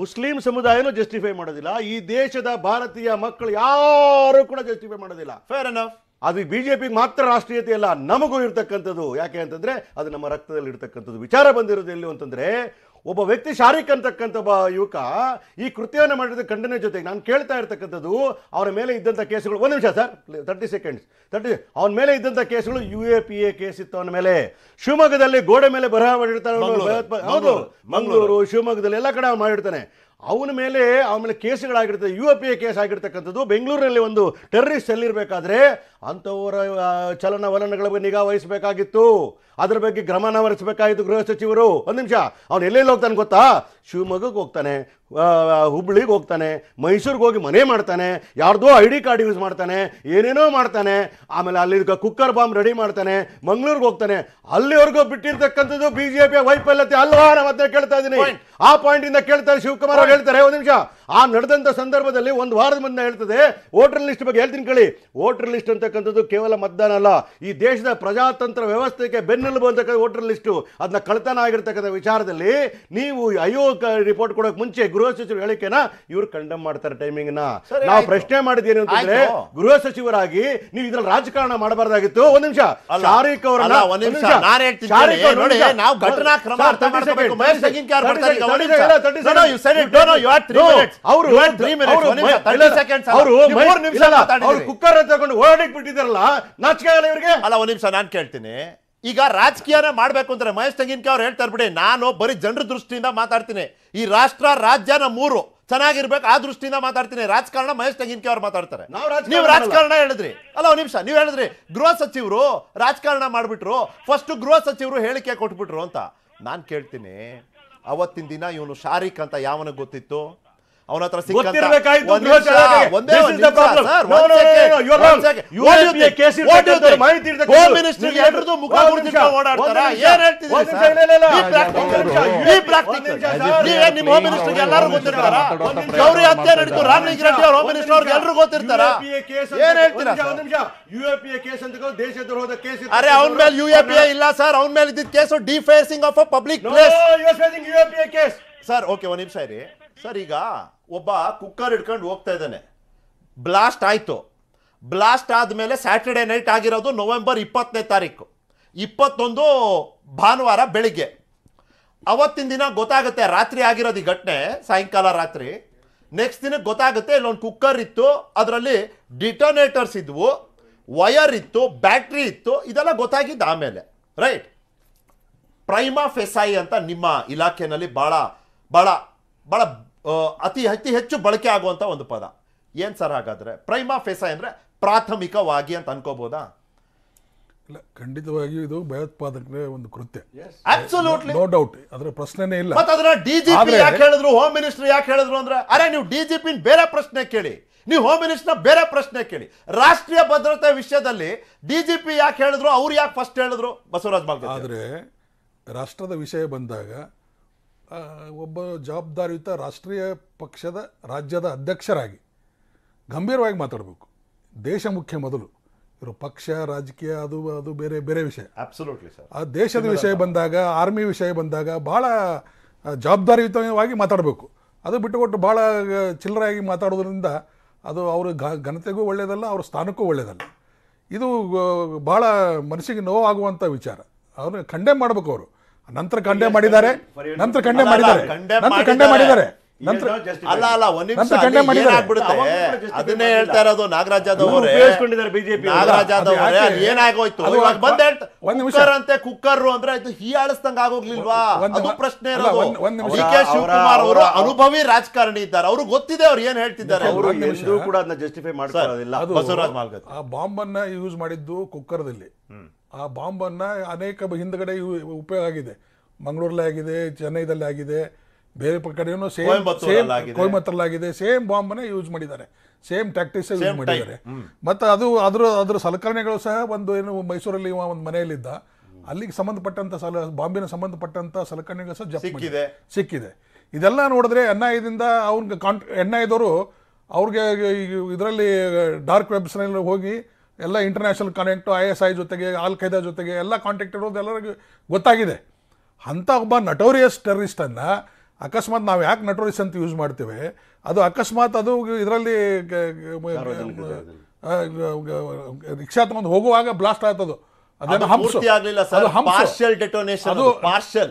S4: ಮುಸ್ಲಿಂ ಸಮುದಾಯನೂ ಜಸ್ಟಿಫೈ ಮಾಡೋದಿಲ್ಲ ಈ ದೇಶದ ಭಾರತೀಯ ಮಕ್ಕಳು ಯಾರು ಕೂಡ ಜಸ್ಟಿಫೈ ಮಾಡೋದಿಲ್ಲ ಫೇರ್ ಅನಫ್ ಅದು ಬಿ ಜೆ ಪಿಗೆ ಮಾತ್ರ ರಾಷ್ಟ್ರೀಯತೆ ಅಲ್ಲ ನಮಗೂ ಇರ್ತಕ್ಕಂಥದ್ದು ಯಾಕೆ ಅಂತಂದರೆ ಅದು ನಮ್ಮ ರಕ್ತದಲ್ಲಿ ಇರ್ತಕ್ಕಂಥದ್ದು ವಿಚಾರ ಬಂದಿರೋದು ಎಲ್ಲಿ ಅಂತಂದರೆ ಒಬ್ಬ ವ್ಯಕ್ತಿ ಶಾರೀಕ್ ಅಂತಕ್ಕಂಥ ಒಬ್ಬ ಯುವಕ ಈ ಕೃತ್ಯವನ್ನು ಮಾಡಿದ ಖಂಡನೆ ಜೊತೆಗೆ ನಾನು ಕೇಳ್ತಾ ಇರ್ತಕ್ಕಂಥದ್ದು ಅವರ ಮೇಲೆ ಇದ್ದಂಥ ಕೇಸುಗಳು ಒಂದು ನಿಮಿಷ ಸರ್ ತರ್ಟಿ ಸೆಕೆಂಡ್ಸ್ ತರ್ಟಿ ಅವನ ಮೇಲೆ ಇದ್ದಂಥ ಕೇಸುಗಳು U A P A case ಇತ್ತು ಅವನ ಮೇಲೆ ಶಿವಮೊಗ್ಗದಲ್ಲಿ ಗೋಡೆ ಮೇಲೆ ಬರಹ ಮಾಡಿರ್ತಾರೆ ಹೌದು ಮಂಗಳೂರು ಶಿವಮೊಗ್ಗದಲ್ಲಿ ಎಲ್ಲ ಕಡೆ ಮಾಡಿರ್ತಾನೆ ಅವನ ಮೇಲೆ ಆಮೇಲೆ ಕೇಸುಗಳಾಗಿರ್ತದೆ ಯು ಪಿ ಎ ಕೇಸ್ ಆಗಿರ್ತಕ್ಕಂಥದ್ದು ಬೆಂಗಳೂರಿನಲ್ಲಿ ಒಂದು ಟೆರರಿಸ್ಟ್ ಇರಬೇಕಾದ್ರೆ ಅಂಥವರ ಚಲನವಲನಗಳ ಬಗ್ಗೆ ನಿಗಾ ವಹಿಸಬೇಕಾಗಿತ್ತು ಅದರ ಬಗ್ಗೆ ಗಮನ ವಹಿಸಬೇಕಾಗಿತ್ತು ಗೃಹ ಸಚಿವರು ಒಂದು ನಿಮಿಷ ಅವ್ನು ಎಲ್ಲೆಲ್ಲಿ ಹೋಗ್ತಾನೆ ಗೊತ್ತಾ ಶಿವಮೊಗ್ಗಕ್ಕೆ ಹೋಗ್ತಾನೆ ಹುಬ್ಳಿಗೆ ಹೋಗ್ತಾನೆ ಮೈಸೂರಿಗೆ ಹೋಗಿ ಮನೆ ಮಾಡ್ತಾನೆ ಯಾರ್ದೋ ಐ ಡಿ ಕಾರ್ಡ್ ಯೂಸ್ ಮಾಡ್ತಾನೆ ಏನೇನೋ ಮಾಡ್ತಾನೆ ಆಮೇಲೆ ಅಲ್ಲಿ ಕುಕ್ಕರ್ ಬಾಂಬ್ ರೆಡಿ ಮಾಡ್ತಾನೆ ಮಂಗ್ಳೂರ್ಗೆ ಹೋಗ್ತಾನೆ ಅಲ್ಲಿವರೆಗೂ ಬಿಟ್ಟಿರ್ತಕ್ಕಂಥದ್ದು ಬಿ ಜೆ ಪಿ ವೈಫಲ್ಯತೆ ಅಲ್ವಾ ನಾವು ಅದನ್ನ ಕೇಳ್ತಾ ಇದ್ದೀನಿ ಆ ಪಾಯಿಂಟಿಂದ ಕೇಳ್ತಾರೆ ಶಿವಕುಮಾರ್ ಹೇಳ್ತಾರೆ ಒಂದು ನಿಮಿಷ ಆ ನಡೆದಂತ ಸಂದರ್ಭದಲ್ಲಿ ಒಂದು ವಾರದ ಮುಂದೆ ಹೇಳ್ತದೆ ವೋಟರ್ ಲಿಸ್ಟ್ ಬಗ್ಗೆ ಹೇಳ್ತೀನಿ ಕೇಳಿ ವೋಟರ್ ಲಿಸ್ಟ್ ಅಂತಕ್ಕಂಥದ್ದು ಕೇವಲ ಮತದಾನ ಅಲ್ಲ ಈ ದೇಶದ ಪ್ರಜಾತಂತ್ರ ವ್ಯವಸ್ಥೆಗೆ ಬೆನ್ನೆಲುಬು ಅಂತಕ್ಕಂಥ ವೋಟರ್ ಲಿಸ್ಟು ಅದನ್ನ ಕಳ್ತನ ಆಗಿರ್ತಕ್ಕಂಥ ವಿಚಾರದಲ್ಲಿ ನೀವು ಅಯ್ಯೋ ರಿಪೋರ್ಟ್ ಕೊಡೋಕೆ ಮುಂಚೆ ಗೃಹ ಸಚಿವರು ಹೇಳಿಕೆನ ಇವರು ಕಂಡಮ್ ಮಾಡ್ತಾರೆ ಟೈಮಿಂಗ್ನ ನಾವು ಪ್ರಶ್ನೆ ಮಾಡಿದ್ದೇನೆ ಅಂತಂದ್ರೆ ಗೃಹ ಸಚಿವರಾಗಿ ನೀವು ಇದ್ರಲ್ಲಿ ರಾಜಕಾರಣ ಮಾಡಬಾರ್ದಾಗಿತ್ತು ಒಂದ್ ನಿಮಿಷ ಶಾರಿಕ್ ಅವರನ್ನ ನಿಮಿಷ ಘಟನಾ ಕ್ರಮ
S1: ನೋ ಯು 3 ಅವರು ಅವರು ಕುಕ್ಕರ್ ತಗೊಂಡು ಅಲ್ಲ ಒಂದ್ ನಿಮಿಷ ನಾನು ಕೇಳ್ತೀನಿ ಈಗ ರಾಜಕೀಯನ ಮಾಡ್ಬೇಕು ಅಂದ್ರೆ ಮಹೇಶ್ ತೆಂಗಿನಕಿ ಅವ್ರು ಹೇಳ್ತಾರೆ ಬಿಡಿ ನಾನು ಬರೀ ಜನರ ದೃಷ್ಟಿಯಿಂದ ಮಾತಾಡ್ತೀನಿ ಈ ರಾಷ್ಟ್ರ ರಾಜ್ಯನ ಮೂರು ಚೆನ್ನಾಗಿರ್ಬೇಕು ಆ ದೃಷ್ಟಿಯಿಂದ ಮಾತಾಡ್ತೀನಿ ರಾಜಕಾರಣ ಮಹೇಶ್ ತೆಂಗಿನಕಿ ಅವ್ರು ಮಾತಾಡ್ತಾರೆ ನೀವು ರಾಜಕಾರಣ ಹೇಳಿದ್ರಿ ಅಲ್ಲ ಒಂದ್ ನಿಮಿಷ ನೀವು ಹೇಳಿದ್ರಿ ಗೃಹ ಸಚಿವರು ರಾಜಕಾರಣ ಮಾಡ್ಬಿಟ್ರು ಫಸ್ಟ್ ಗೃಹ ಸಚಿವರು ಹೇಳಿಕೆ ಕೊಟ್ಬಿಟ್ರು ಅಂತ ನಾನು ಕೇಳ್ತೀನಿ ಅವತ್ತಿನ ದಿನ ಇವನು ಶಾರೀಖ್ ಅಂತ ಯಾವನಿಗೆ ಗೊತ್ತಿತ್ತು ಅವನ ಹತ್ರ ಗೌರಿ ಹತ್ಯೆ ನಡೀತು ರಾಮಲಿಂಗ ರೆಡ್ಡಿ ಅವರು ಹೋಮ್ ಮಿನಿಸ್ಟರ್ ಅವ್ರಿಗೆ ಎಲ್ಲರೂ ಗೊತ್ತಿರ್ತಾರ ಏನ್ ಹೇಳ್ತೀರಾ
S4: ಯುಎಪಿಎ ಕೇಸ್ ಅಂತ ದೇಶದ್ರೋಹದ ಕೇಸ್ ಅರೆ ಅವನ್ ಮೇಲೆ ಯುಎಪಿಎ ಇಲ್ಲ
S1: ಸರ್ ಅವನ ಮೇಲೆ ಇದ್ದಿದ್ದ case defacing of a public place sir okay ಒಂದ್ ನಿಮಿಷ ಇರಿ ಸರ್ ಈಗ ಒಬ್ಬ ಕುಕ್ಕರ್ ಹಿಡ್ಕೊಂಡು ಹೋಗ್ತಾ ಇದ್ದಾನೆ ಬ್ಲಾಸ್ಟ್ ಆಯಿತು ಬ್ಲಾಸ್ಟ್ ಆದಮೇಲೆ ಸ್ಯಾಟರ್ಡೆ ನೈಟ್ ಆಗಿರೋದು ನವೆಂಬರ್ ಇಪ್ಪತ್ತನೇ ತಾರೀಕು ಇಪ್ಪತ್ತೊಂದು ಭಾನುವಾರ ಬೆಳಿಗ್ಗೆ ಅವತ್ತಿನ ದಿನ ಗೊತ್ತಾಗುತ್ತೆ ರಾತ್ರಿ ಆಗಿರೋದು ಈ ಘಟನೆ ಸಾಯಂಕಾಲ ರಾತ್ರಿ ನೆಕ್ಸ್ಟ್ ದಿನಕ್ಕೆ ಗೊತ್ತಾಗುತ್ತೆ ಇಲ್ಲೊಂದು ಕುಕ್ಕರ್ ಇತ್ತು ಅದರಲ್ಲಿ ಡಿಟೋನೇಟರ್ಸ್ ಇದ್ವು ವಯರ್ ಇತ್ತು ಬ್ಯಾಟ್ರಿ ಇತ್ತು ಇದೆಲ್ಲ ಗೊತ್ತಾಗಿದ್ದು ಆಮೇಲೆ ರೈಟ್ ಪ್ರೈಮಾ ಫೆಸಾಯಿ ಅಂತ ನಿಮ್ಮ ಇಲಾಖೆಯಲ್ಲಿ ಭಾಳ ಭಾಳ ಭಾಳ ಅತಿ ಅತಿ ಹೆಚ್ಚು ಬಳಕೆ ಆಗುವಂಥ ಒಂದು ಪದ ಏನು ಸರ್ ಹಾಗಾದರೆ ಪ್ರೈಮಾ ಫೆಸ ಅಂದರೆ ಪ್ರಾಥಮಿಕವಾಗಿ ಅಂತ ಅನ್ಕೋಬೋದಾ
S3: ಇಲ್ಲ ಖಂಡಿತವಾಗಿಯೂ ಇದು ಭಯೋತ್ಪಾದಕರ ಒಂದು ಕೃತ್ಯ ಅಬ್ಸಲ್ಯೂಟ್ಲಿ ನೋ ಡೌಟ್ ಅದರ ಪ್ರಶ್ನೆನೇ ಇಲ್ಲ ಮತ್ತೆ ಅದನ್ನ ಡಿಜಿಪಿ ಯಾಕೆ
S1: ಹೇಳಿದ್ರು ಹೋಮ್ ಮಿನಿಸ್ಟರ್ ಯಾಕೆ ಹೇಳಿದ್ರು ಅಂದ್ರೆ ಅರೆ ನೀವು ಡಿಜಿಪಿ ಬೇರೆ ಪ್ರಶ್ನೆ ಕೇಳಿ ನೀವು ಹೋಮ್ ಮಿನಿಸ್ಟರ್ನ ಬೇರೆ ಪ್ರಶ್ನೆ ಕೇಳಿ ರಾಷ್ಟ್ರೀಯ ಭದ್ರತೆ ವಿಷಯದಲ್ಲಿ ಡಿಜಿಪಿ ಯಾಕೆ ಹೇಳಿದ್ರು ಅವ್ರು ಯಾಕೆ ಫಸ್ಟ್ ಹೇಳಿದ್ರು
S3: ಬಸವರಾಜ್ ಬಾಲ್ ಆದರೆ ರಾಷ್ಟ್ರದ ವಿಷಯ ಬಂದಾಗ ಒಬ್ಬ ಜವಾಬ್ದಾರಿಯುತ ರಾಷ್ಟ್ರೀಯ ಪಕ್ಷದ ರಾಜ್ಯದ ಅಧ್ಯಕ್ಷರಾಗಿ ಗಂಭೀರವಾಗಿ ಮಾತಾಡಬೇಕು ದೇಶ ಮುಖ್ಯ ಮೊದಲು ಇವರು ಪಕ್ಷ ರಾಜಕೀಯ ಅದು ಅದು ಬೇರೆ ಬೇರೆ ವಿಷಯ ಸರ್ ಆ ದೇಶದ ವಿಷಯ ಬಂದಾಗ ಆರ್ಮಿ ವಿಷಯ ಬಂದಾಗ ಭಾಳ ಜವಾಬ್ದಾರಿಯುತವಾಗಿ ಮಾತಾಡಬೇಕು ಅದು ಬಿಟ್ಟುಕೊಟ್ಟು ಭಾಳ ಚಿಲ್ಲರೆಯಾಗಿ ಮಾತಾಡೋದ್ರಿಂದ ಅದು ಅವ್ರ ಘನತೆಗೂ ಒಳ್ಳೆಯದಲ್ಲ ಅವ್ರ ಸ್ಥಾನಕ್ಕೂ ಒಳ್ಳೆಯದಲ್ಲ ಇದು ಭಾಳ ಮನಸ್ಸಿಗೆ ನೋವಾಗುವಂಥ ವಿಚಾರ ಅವ್ರನ್ನ ಖಂಡೇ ಮಾಡಬೇಕು ಅವರು ನಂತರ ಖಂಡೆ ಮಾಡಿದ್ದಾರೆ ನಂತರ ಖಂಡೆ ಮಾಡಿದ್ದಾರೆ ನಂತರ ಖಂಡೆ ಮಾಡಿದ್ದಾರೆ ನಂತರ ಅಲ್ಲ ಅಲ್ಲ ಒಂದ್ ನಿಮಿಷ ಖಂಡೆ ಮಾಡಿದ್ದಾರೆ ಅದನ್ನೇ ಹೇಳ್ತಾ ಇರೋದು
S1: ನಾಗರಾಜ್ ಯಾದವ್
S4: ಬಿಜೆಪಿ ನಾಗರಾಜ್ ಯಾದವ್ ಏನಾಗೋಯ್ತು ಇವಾಗ ಬಂದ
S1: ಒಂದ್ ನಿಮಿಷ ಅಂತೆ ಕುಕ್ಕರ್ ಅಂದ್ರೆ ಇದು ಹೀಯಾಳಿಸ್ದಂಗ ಆಗೋಗ್ಲಿಲ್ವಾ ಅದು ಪ್ರಶ್ನೆ ಇರೋದು ಡಿ ಕೆ ಶಿವಕುಮಾರ್ ಅವರು ಅನುಭವಿ ರಾಜಕಾರಣಿ ಇದ್ದಾರೆ ಅವ್ರು ಗೊತ್ತಿದೆ ಅವ್ರು ಏನ್ ಹೇಳ್ತಿದ್ದಾರೆ ಅವರು ಕೂಡ
S4: ಅದನ್ನ ಜಸ್ಟಿಫೈ ಮಾಡ್ತಾ ಬಸವರಾಜ್ ಮಾಲ್ಗತ್
S3: ಆ ಬಾಂಬನ್ನ ಯೂಸ್ ಮಾಡಿದ್ದು ಕುಕ್ಕರ್ದಲ್ಲಿ ಆ ಬಾಂಬನ್ನು ಅನೇಕ ಹಿಂದ್ಗಡೆ ಉಪಯೋಗ ಆಗಿದೆ ಮಂಗಳೂರಲ್ಲೇ ಆಗಿದೆ ಚೆನ್ನೈದಲ್ಲಿ ಆಗಿದೆ ಬೇರೆ ಕಡೆಯೂ ಸೇಮ್ ಸೇಮ್ ಕೋಯಂಬತ್ತರಲ್ಲಾಗಿದೆ ಸೇಮ್ ಬಾಂಬನ್ನೇ ಯೂಸ್ ಮಾಡಿದ್ದಾರೆ ಸೇಮ್ ಟ್ಯಾಕ್ಟೀಸ್ ಯೂಸ್ ಮಾಡಿದ್ದಾರೆ ಮತ್ತು ಅದು ಅದರ ಅದರ ಸಲಕರಣೆಗಳು ಸಹ ಒಂದು ಏನು ಮೈಸೂರಲ್ಲಿ ಒಂದು ಮನೆಯಲ್ಲಿದ್ದ ಅಲ್ಲಿಗೆ ಸಂಬಂಧಪಟ್ಟಂಥ ಸಲ ಸಂಬಂಧಪಟ್ಟಂತ ಸಂಬಂಧಪಟ್ಟಂಥ ಸಲಕರಣೆಗಳು ಸಹ ಸಿಕ್ಕಿದೆ ಸಿಕ್ಕಿದೆ ಇದೆಲ್ಲ ನೋಡಿದ್ರೆ ಎನ್ ದಿಂದ ಅವ್ರಿಗೆ ಕಾಂಟ್ ಎನ್ ಅವ್ರಿಗೆ ಇದರಲ್ಲಿ ಡಾರ್ಕ್ ವೆಬ್ಸ್ನಲ್ಲಿ ಹೋಗಿ ಎಲ್ಲ international connect I S I ಜೊತೆಗೆ ಆಲ್ ಖೈದಾ ಜೊತೆಗೆ ಎಲ್ಲ ಕಾಂಟ್ಯಾಕ್ಟ್ ಇರೋದು ಎಲ್ಲರಿಗೂ ಗೊತ್ತಾಗಿದೆ ಅಂಥ ಒಬ್ಬ ನಟೋರಿಯಸ್ ಟೆರರಿಸ್ಟನ್ನು ಅಕಸ್ಮಾತ್ ನಾವು ಯಾಕೆ ನಟೋರಿಯಸ್ ಅಂತ ಯೂಸ್ ಮಾಡ್ತೇವೆ ಅದು ಅಕಸ್ಮಾತ್ ಅದು ಇದರಲ್ಲಿ ರಿಕ್ಷಾ ತಗೊಂಡು ಹೋಗುವಾಗ ಬ್ಲಾಸ್ಟ್ ಆಯ್ತದು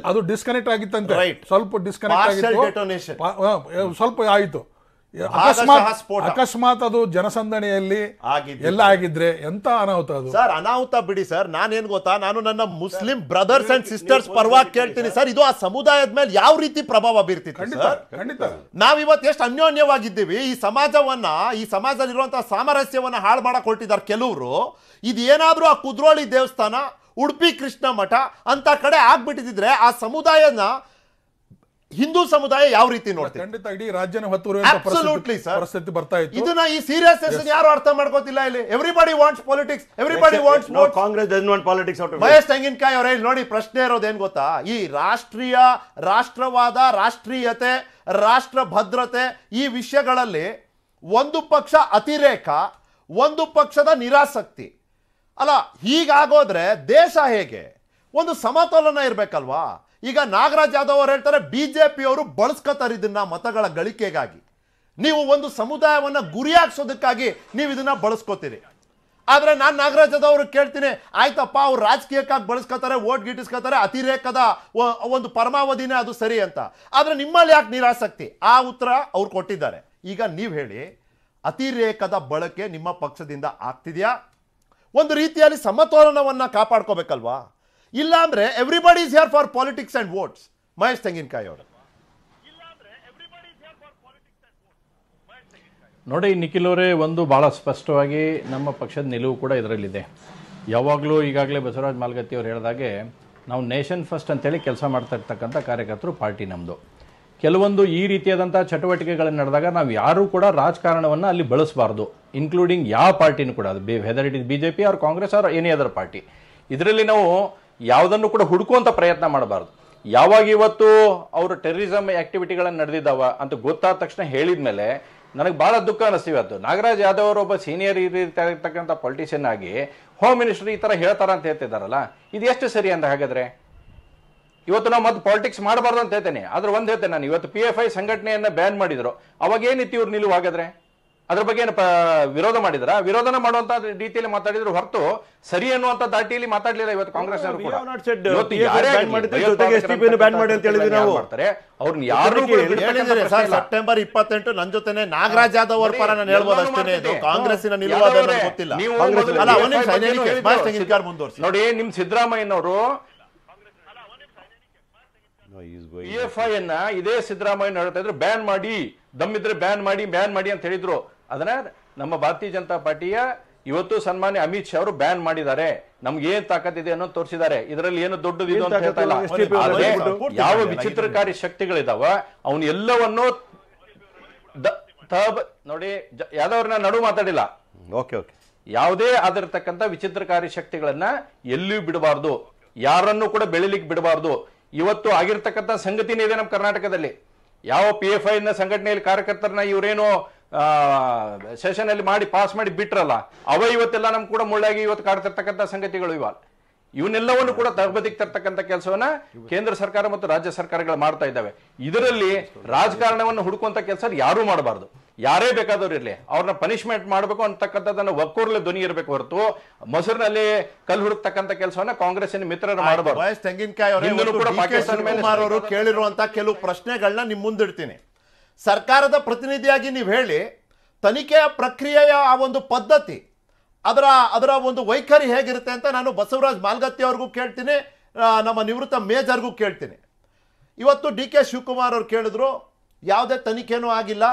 S3: ಅದು ಡಿಸ್ಕನೆಕ್ಟ್ ಆಗಿತ್ತಂತೆ ಸ್ವಲ್ಪ ಡಿಸ್ಕನೆಕ್ಟ್ ಸ್ವಲ್ಪ ಆಯಿತು ಅಕಸ್ಮಾತ್ ಅದು ಜನಸಂದಣಿಯಲ್ಲಿ ಎಲ್ಲ ಆಗಿದ್ರೆ ಎಂತ ಅನಾಹುತ ಅದು ಸರ್ ಅನಾಹುತ ಬಿಡಿ ಸರ್ ನಾನೇನ್ ಗೊತ್ತಾ ನಾನು ನನ್ನ
S1: ಮುಸ್ಲಿಂ ಬ್ರದರ್ಸ್ ಅಂಡ್ ಸಿಸ್ಟರ್ಸ್ ಪರವಾಗಿ ಕೇಳ್ತೀನಿ ಸರ್ ಇದು ಆ ಸಮುದಾಯದ ಮೇಲೆ ಯಾವ ರೀತಿ ಪ್ರಭಾವ ಬೀರ್ತಿತ್ತು ಖಂಡಿತ ಇವತ್ತು ಎಷ್ಟು ಅನ್ಯೋನ್ಯವಾಗಿದ್ದೀವಿ ಈ ಸಮಾಜವನ್ನ ಈ ಸಮಾಜದಲ್ಲಿರುವಂತಹ ಸಾಮರಸ್ಯವನ್ನ ಹಾಳು ಮಾಡಕ್ ಹೊರಟಿದ್ದಾರೆ ಕೆಲವರು ಇದೇನಾದ್ರೂ ಆ ಕುದ್ರೋಳಿ ದೇವಸ್ಥಾನ ಉಡುಪಿ ಕೃಷ್ಣ ಮಠ ಅಂತ ಕಡೆ ಆಗ್ಬಿಟ್ಟಿದ್ರೆ ಆ ಸಮುದಾಯನ ಹಿಂದೂ ಸಮುದಾಯ
S3: ಯಾವ ರೀತಿ ನೋಡ್ತೀವಿ ಖಂಡಿತ ಇಡೀ ರಾಜ್ಯನ ಹೊತ್ತೂರಿ ಸರ್ ಪರಿಸ್ಥಿತಿ ಬರ್ತಾ ಇತ್ತು ಇದನ್ನ
S1: ಈ ಸೀರಿಯಸ್ ಸೀರಿಯಸ್ನೆಸ್ ಯಾರು ಅರ್ಥ ಮಾಡ್ಕೋತಿಲ್ಲ ಇಲ್ಲಿ everybody wants politics everybody wants
S3: Congress does not politics Mahesh
S1: Tenginakai ಅವರೇ ನೋಡಿ ಪ್ರಶ್ನೆ ಇರೋದೇನ್ ಗೊತ್ತಾ ಈ ರಾಷ್ಟ್ರೀಯ ರಾಷ್ಟ್ರವಾದ ರಾಷ್ಟ್ರೀಯತೆ ರಾಷ್ಟ್ರ ಭದ್ರತೆ ಈ ವಿಷಯಗಳಲ್ಲಿ ಒಂದು ಪಕ್ಷ ಅತಿರೇಕ ಒಂದು ಪಕ್ಷದ ನಿರಾಸಕ್ತಿ ಅಲ್ಲ ಹೀಗಾಗೋದ್ರೆ ದೇಶ ಹೇಗೆ ಒಂದು ಸಮತೋಲನ ಇರಬೇಕಲ್ವಾ ಈಗ ನಾಗರಾಜ್ ಯಾದವ್ ಅವ್ರು ಹೇಳ್ತಾರೆ ಬಿ ಜೆ ಪಿಯವರು ಬಳಸ್ಕೋತಾರೆ ಇದನ್ನ ಮತಗಳ ಗಳಿಕೆಗಾಗಿ ನೀವು ಒಂದು ಸಮುದಾಯವನ್ನು ಗುರಿಯಾಗಿಸೋದಕ್ಕಾಗಿ ನೀವು ಇದನ್ನ ಬಳಸ್ಕೋತೀರಿ ಆದರೆ ನಾನು ನಾಗರಾಜ್ ಯಾದವ್ ಅವ್ರಿಗೆ ಕೇಳ್ತೀನಿ ಆಯ್ತಪ್ಪ ಅವ್ರು ರಾಜಕೀಯಕ್ಕಾಗಿ ಬಳಸ್ಕೋತಾರೆ ಓಟ್ ಗಿಟ್ಟಿಸ್ಕೋತಾರೆ ಅತಿರೇಕದ ಒಂದು ಪರಮಾವಧಿನೇ ಅದು ಸರಿ ಅಂತ ಆದರೆ ನಿಮ್ಮಲ್ಲಿ ಯಾಕೆ ನಿರಾಸಕ್ತಿ ಆ ಉತ್ತರ ಅವ್ರು ಕೊಟ್ಟಿದ್ದಾರೆ ಈಗ ನೀವು ಹೇಳಿ ಅತಿರೇಕದ ಬಳಕೆ ನಿಮ್ಮ ಪಕ್ಷದಿಂದ ಆಗ್ತಿದೆಯಾ ಒಂದು ರೀತಿಯಲ್ಲಿ ಸಮತೋಲನವನ್ನು ಕಾಪಾಡ್ಕೋಬೇಕಲ್ವಾ ಇಲ್ಲಾಂದ್ರೆ everybody is here for politics and votes Mahesh Tenginakai ಅವರು
S5: ನೋಡಿ ನಿಖಿಲ್ ಅವರೇ ಒಂದು ಬಹಳ ಸ್ಪಷ್ಟವಾಗಿ ನಮ್ಮ ಪಕ್ಷದ ನಿಲುವು ಕೂಡ ಇದರಲ್ಲಿದೆ ಯಾವಾಗಲೂ ಈಗಾಗಲೇ ಬಸವರಾಜ್ ಮಾಲ್ಗತ್ತಿ ಅವರು ಹೇಳಿದಾಗೆ ನಾವು ನೇಷನ್ ಫಸ್ಟ್ ಅಂತೇಳಿ ಕೆಲಸ ಮಾಡ್ತಾ ಇರ್ತಕ್ಕಂಥ ಕಾರ್ಯಕರ್ತರು ಪಾರ್ಟಿ ನಮ್ಮದು ಕೆಲವೊಂದು ಈ ರೀತಿಯಾದಂಥ ಚಟುವಟಿಕೆಗಳು ನಡೆದಾಗ ನಾವು ಯಾರೂ ಕೂಡ ರಾಜಕಾರಣವನ್ನು ಅಲ್ಲಿ ಬಳಸಬಾರ್ದು ಇನ್ಕ್ಲೂಡಿಂಗ್ ಯಾವ ಪಾರ್ಟಿನೂ ಕೂಡ ಅದು be whether it is B J P or Congress or any other party ಇದರಲ್ಲಿ ನಾವು ಯಾವುದನ್ನು ಕೂಡ ಹುಡುಕುವಂತ ಪ್ರಯತ್ನ ಮಾಡಬಾರ್ದು ಯಾವಾಗ ಇವತ್ತು ಅವರು ಟೆರರಿಸಮ್ ಆ್ಯಕ್ಟಿವಿಟಿಗಳನ್ನು ನಡೆದಿದ್ದಾವ ಅಂತ ಗೊತ್ತಾದ ತಕ್ಷಣ ಹೇಳಿದ ಮೇಲೆ ನನಗೆ ಭಾಳ ದುಃಖ ಅದು ನಾಗರಾಜ್ ಯಾದವ್ ಒಬ್ಬ ಸೀನಿಯರ್ ಇರ್ತಕ್ಕಂಥ ಪೊಲಿಟಿಷಿಯನ್ ಆಗಿ ಹೋಮ್ ಮಿನಿಸ್ಟರ್ ಈ ಥರ ಹೇಳ್ತಾರ ಅಂತ ಹೇಳ್ತಿದ್ದಾರಲ್ಲ ಇದು ಎಷ್ಟು ಸರಿ ಅಂತ ಹಾಗಾದರೆ ಇವತ್ತು ನಾವು ಮತ್ತೆ ಪಾಲಿಟಿಕ್ಸ್ ಮಾಡಬಾರ್ದು ಅಂತ ಹೇಳ್ತೇನೆ ಆದ್ರೆ ಒಂದು ಹೇಳ್ತೇನೆ ನಾನು ಇವತ್ತು ಪಿ ಎಫ್ ಐ ಸಂಘಟನೆಯನ್ನು ಬ್ಯಾನ್ ಮಾಡಿದ್ರು ಅವಾಗೇನಿತ್ತು ಇವ್ರು ನಿಲುವು ಅದ್ರ ಬಗ್ಗೆ ಏನಪ್ಪ ವಿರೋಧ ಮಾಡಿದ್ರ ವಿರೋಧನ ಮಾಡುವಂತ ರೀತಿಯಲ್ಲಿ ಮಾತಾಡಿದ್ರು ಹೊರತು ಸರಿ ಅನ್ನುವಂತ ದಾಟಿಯಲ್ಲಿ ಮಾತಾಡ್ಲಿಲ್ಲ ಇವತ್ತು ಕಾಂಗ್ರೆಸ್
S1: ಅವ್ರನ್ನ ಯಾರು ಸೆಪ್ಟೆಂಬರ್ ಇಪ್ಪತ್ತೆಂಟು ನನ್ನ ಜೊತೆ ನಾಗರಾಜ್ ಯಾದವ್ ಅವ್ರ ಪರ ನಾನು ಹೇಳ್ಬೋದು ಅಷ್ಟೇ ಇದು ಕಾಂಗ್ರೆಸ್ಸಿನ ಗೊತ್ತಿಲ್ಲ ನೋಡಿ
S5: ನಿಮ್ ಸಿದ್ದರಾಮಯ್ಯನವರು ಇಎಫ್ಐ ಅನ್ನ ಇದೇ ಸಿದ್ದರಾಮಯ್ಯ ಹೇಳ್ತಾ ಇದ್ರು ಬ್ಯಾನ್ ಮಾಡಿ ದಮ್ಮಿದ್ರೆ ಬ್ಯಾನ್ ಮಾಡಿ ಬ್ಯಾನ್ ಮಾಡಿ ಅಂತ ಹೇಳಿದ್ರು ಅದನ್ನ ನಮ್ಮ ಭಾರತೀಯ ಜನತಾ ಪಾರ್ಟಿಯ ಇವತ್ತು ಸನ್ಮಾನ್ಯ ಅಮಿತ್ ಶಾ ಅವರು ಬ್ಯಾನ್ ಮಾಡಿದ್ದಾರೆ ನಮ್ಗೆ ಏನ್ ಇದೆ ಅನ್ನೋ ತೋರಿಸಿದ್ದಾರೆ ಇದರಲ್ಲಿ ಏನು ದೊಡ್ಡ ಅಂತ ಹೇಳ್ತಾ ಇಲ್ಲ ಯಾವ ವಿಚಿತ್ರಕಾರಿ ಶಕ್ತಿಗಳಿದಾವ ಅವನ್ ಎಲ್ಲವನ್ನೂ ನೋಡಿ ಯಾವ್ದವ್ರನ್ನ ನಡು ಮಾತಾಡಿಲ್ಲ ಓಕೆ ಓಕೆ ಯಾವುದೇ ಆಗಿರ್ತಕ್ಕಂಥ ವಿಚಿತ್ರಕಾರಿ ಶಕ್ತಿಗಳನ್ನ ಎಲ್ಲಿಯೂ ಬಿಡಬಾರ್ದು ಯಾರನ್ನು ಕೂಡ ಬೆಳಿಲಿಕ್ಕೆ ಬಿಡಬಾರ್ದು ಇವತ್ತು ಆಗಿರ್ತಕ್ಕಂಥ ಸಂಗತಿನೇ ಇದೆ ನಮ್ಮ ಕರ್ನಾಟಕದಲ್ಲಿ ಯಾವ ಪಿ ಎಫ್ ಐನ ಸಂಘಟನೆಯಲ್ಲಿ ಕಾರ್ಯಕರ್ತರನ್ನ ಇವರೇನು ಸೆಷನ್ ಅಲ್ಲಿ ಮಾಡಿ ಪಾಸ್ ಮಾಡಿ ಬಿಟ್ರಲ್ಲ ಅವ ಇವತ್ತೆಲ್ಲ ನಮ್ ಕೂಡ ಮುಳ್ಳಾಗಿ ಇವತ್ತು ಕಾಡ್ತಿರ್ತಕ್ಕಂಥ ಸಂಗತಿಗಳು ಇವ ಇವನ್ನೆಲ್ಲವನ್ನು ಕೂಡ ತರಬೇತಿಗೆ ತರ್ತಕ್ಕಂಥ ಕೆಲಸವನ್ನ ಕೇಂದ್ರ ಸರ್ಕಾರ ಮತ್ತು ರಾಜ್ಯ ಸರ್ಕಾರಗಳು ಮಾಡ್ತಾ ಇದ್ದಾವೆ ಇದರಲ್ಲಿ ರಾಜಕಾರಣವನ್ನು ಹುಡುಕುವಂತ ಕೆಲಸ ಯಾರು ಮಾಡಬಾರ್ದು ಯಾರೇ ಬೇಕಾದವ್ರು ಇರಲಿ ಅವ್ರನ್ನ ಪನಿಷ್ಮೆಂಟ್ ಮಾಡಬೇಕು ಅಂತಕ್ಕಂಥದ್ದನ್ನ ಒಕ್ಕೂರ್ಲೆ ಧ್ವನಿ ಇರಬೇಕು ಹೊರತು ಮೊಸರಿನಲ್ಲಿ ಕಲ್ಲು ಹುಡುಕ್ತಕ್ಕಂಥ ಕೆಲಸವನ್ನ ಕಾಂಗ್ರೆಸ್ ಮಿತ್ರರು
S1: ಮಾಡಬಾರ್ದು ತೆಂಗಿನಕಾಯಿ ಕೇಳಿರುವಂತ ಕೆಲವು ಪ್ರಶ್ನೆಗಳನ್ನ ನಿಮ್ ಮುಂದಿಡ್ತೀನಿ ಸರ್ಕಾರದ ಪ್ರತಿನಿಧಿಯಾಗಿ ನೀವು ಹೇಳಿ ತನಿಖೆಯ ಪ್ರಕ್ರಿಯೆಯ ಆ ಒಂದು ಪದ್ಧತಿ ಅದರ ಅದರ ಒಂದು ವೈಖರಿ ಹೇಗಿರುತ್ತೆ ಅಂತ ನಾನು ಬಸವರಾಜ್ ಮಾಲ್ಗತ್ತಿ ಅವ್ರಿಗೂ ಕೇಳ್ತೀನಿ ನಮ್ಮ ನಿವೃತ್ತ ಮೇಜರ್ಗೂ ಕೇಳ್ತೀನಿ ಇವತ್ತು ಡಿ ಕೆ ಶಿವಕುಮಾರ್ ಅವ್ರು ಕೇಳಿದ್ರು ಯಾವುದೇ ತನಿಖೆನೂ ಆಗಿಲ್ಲ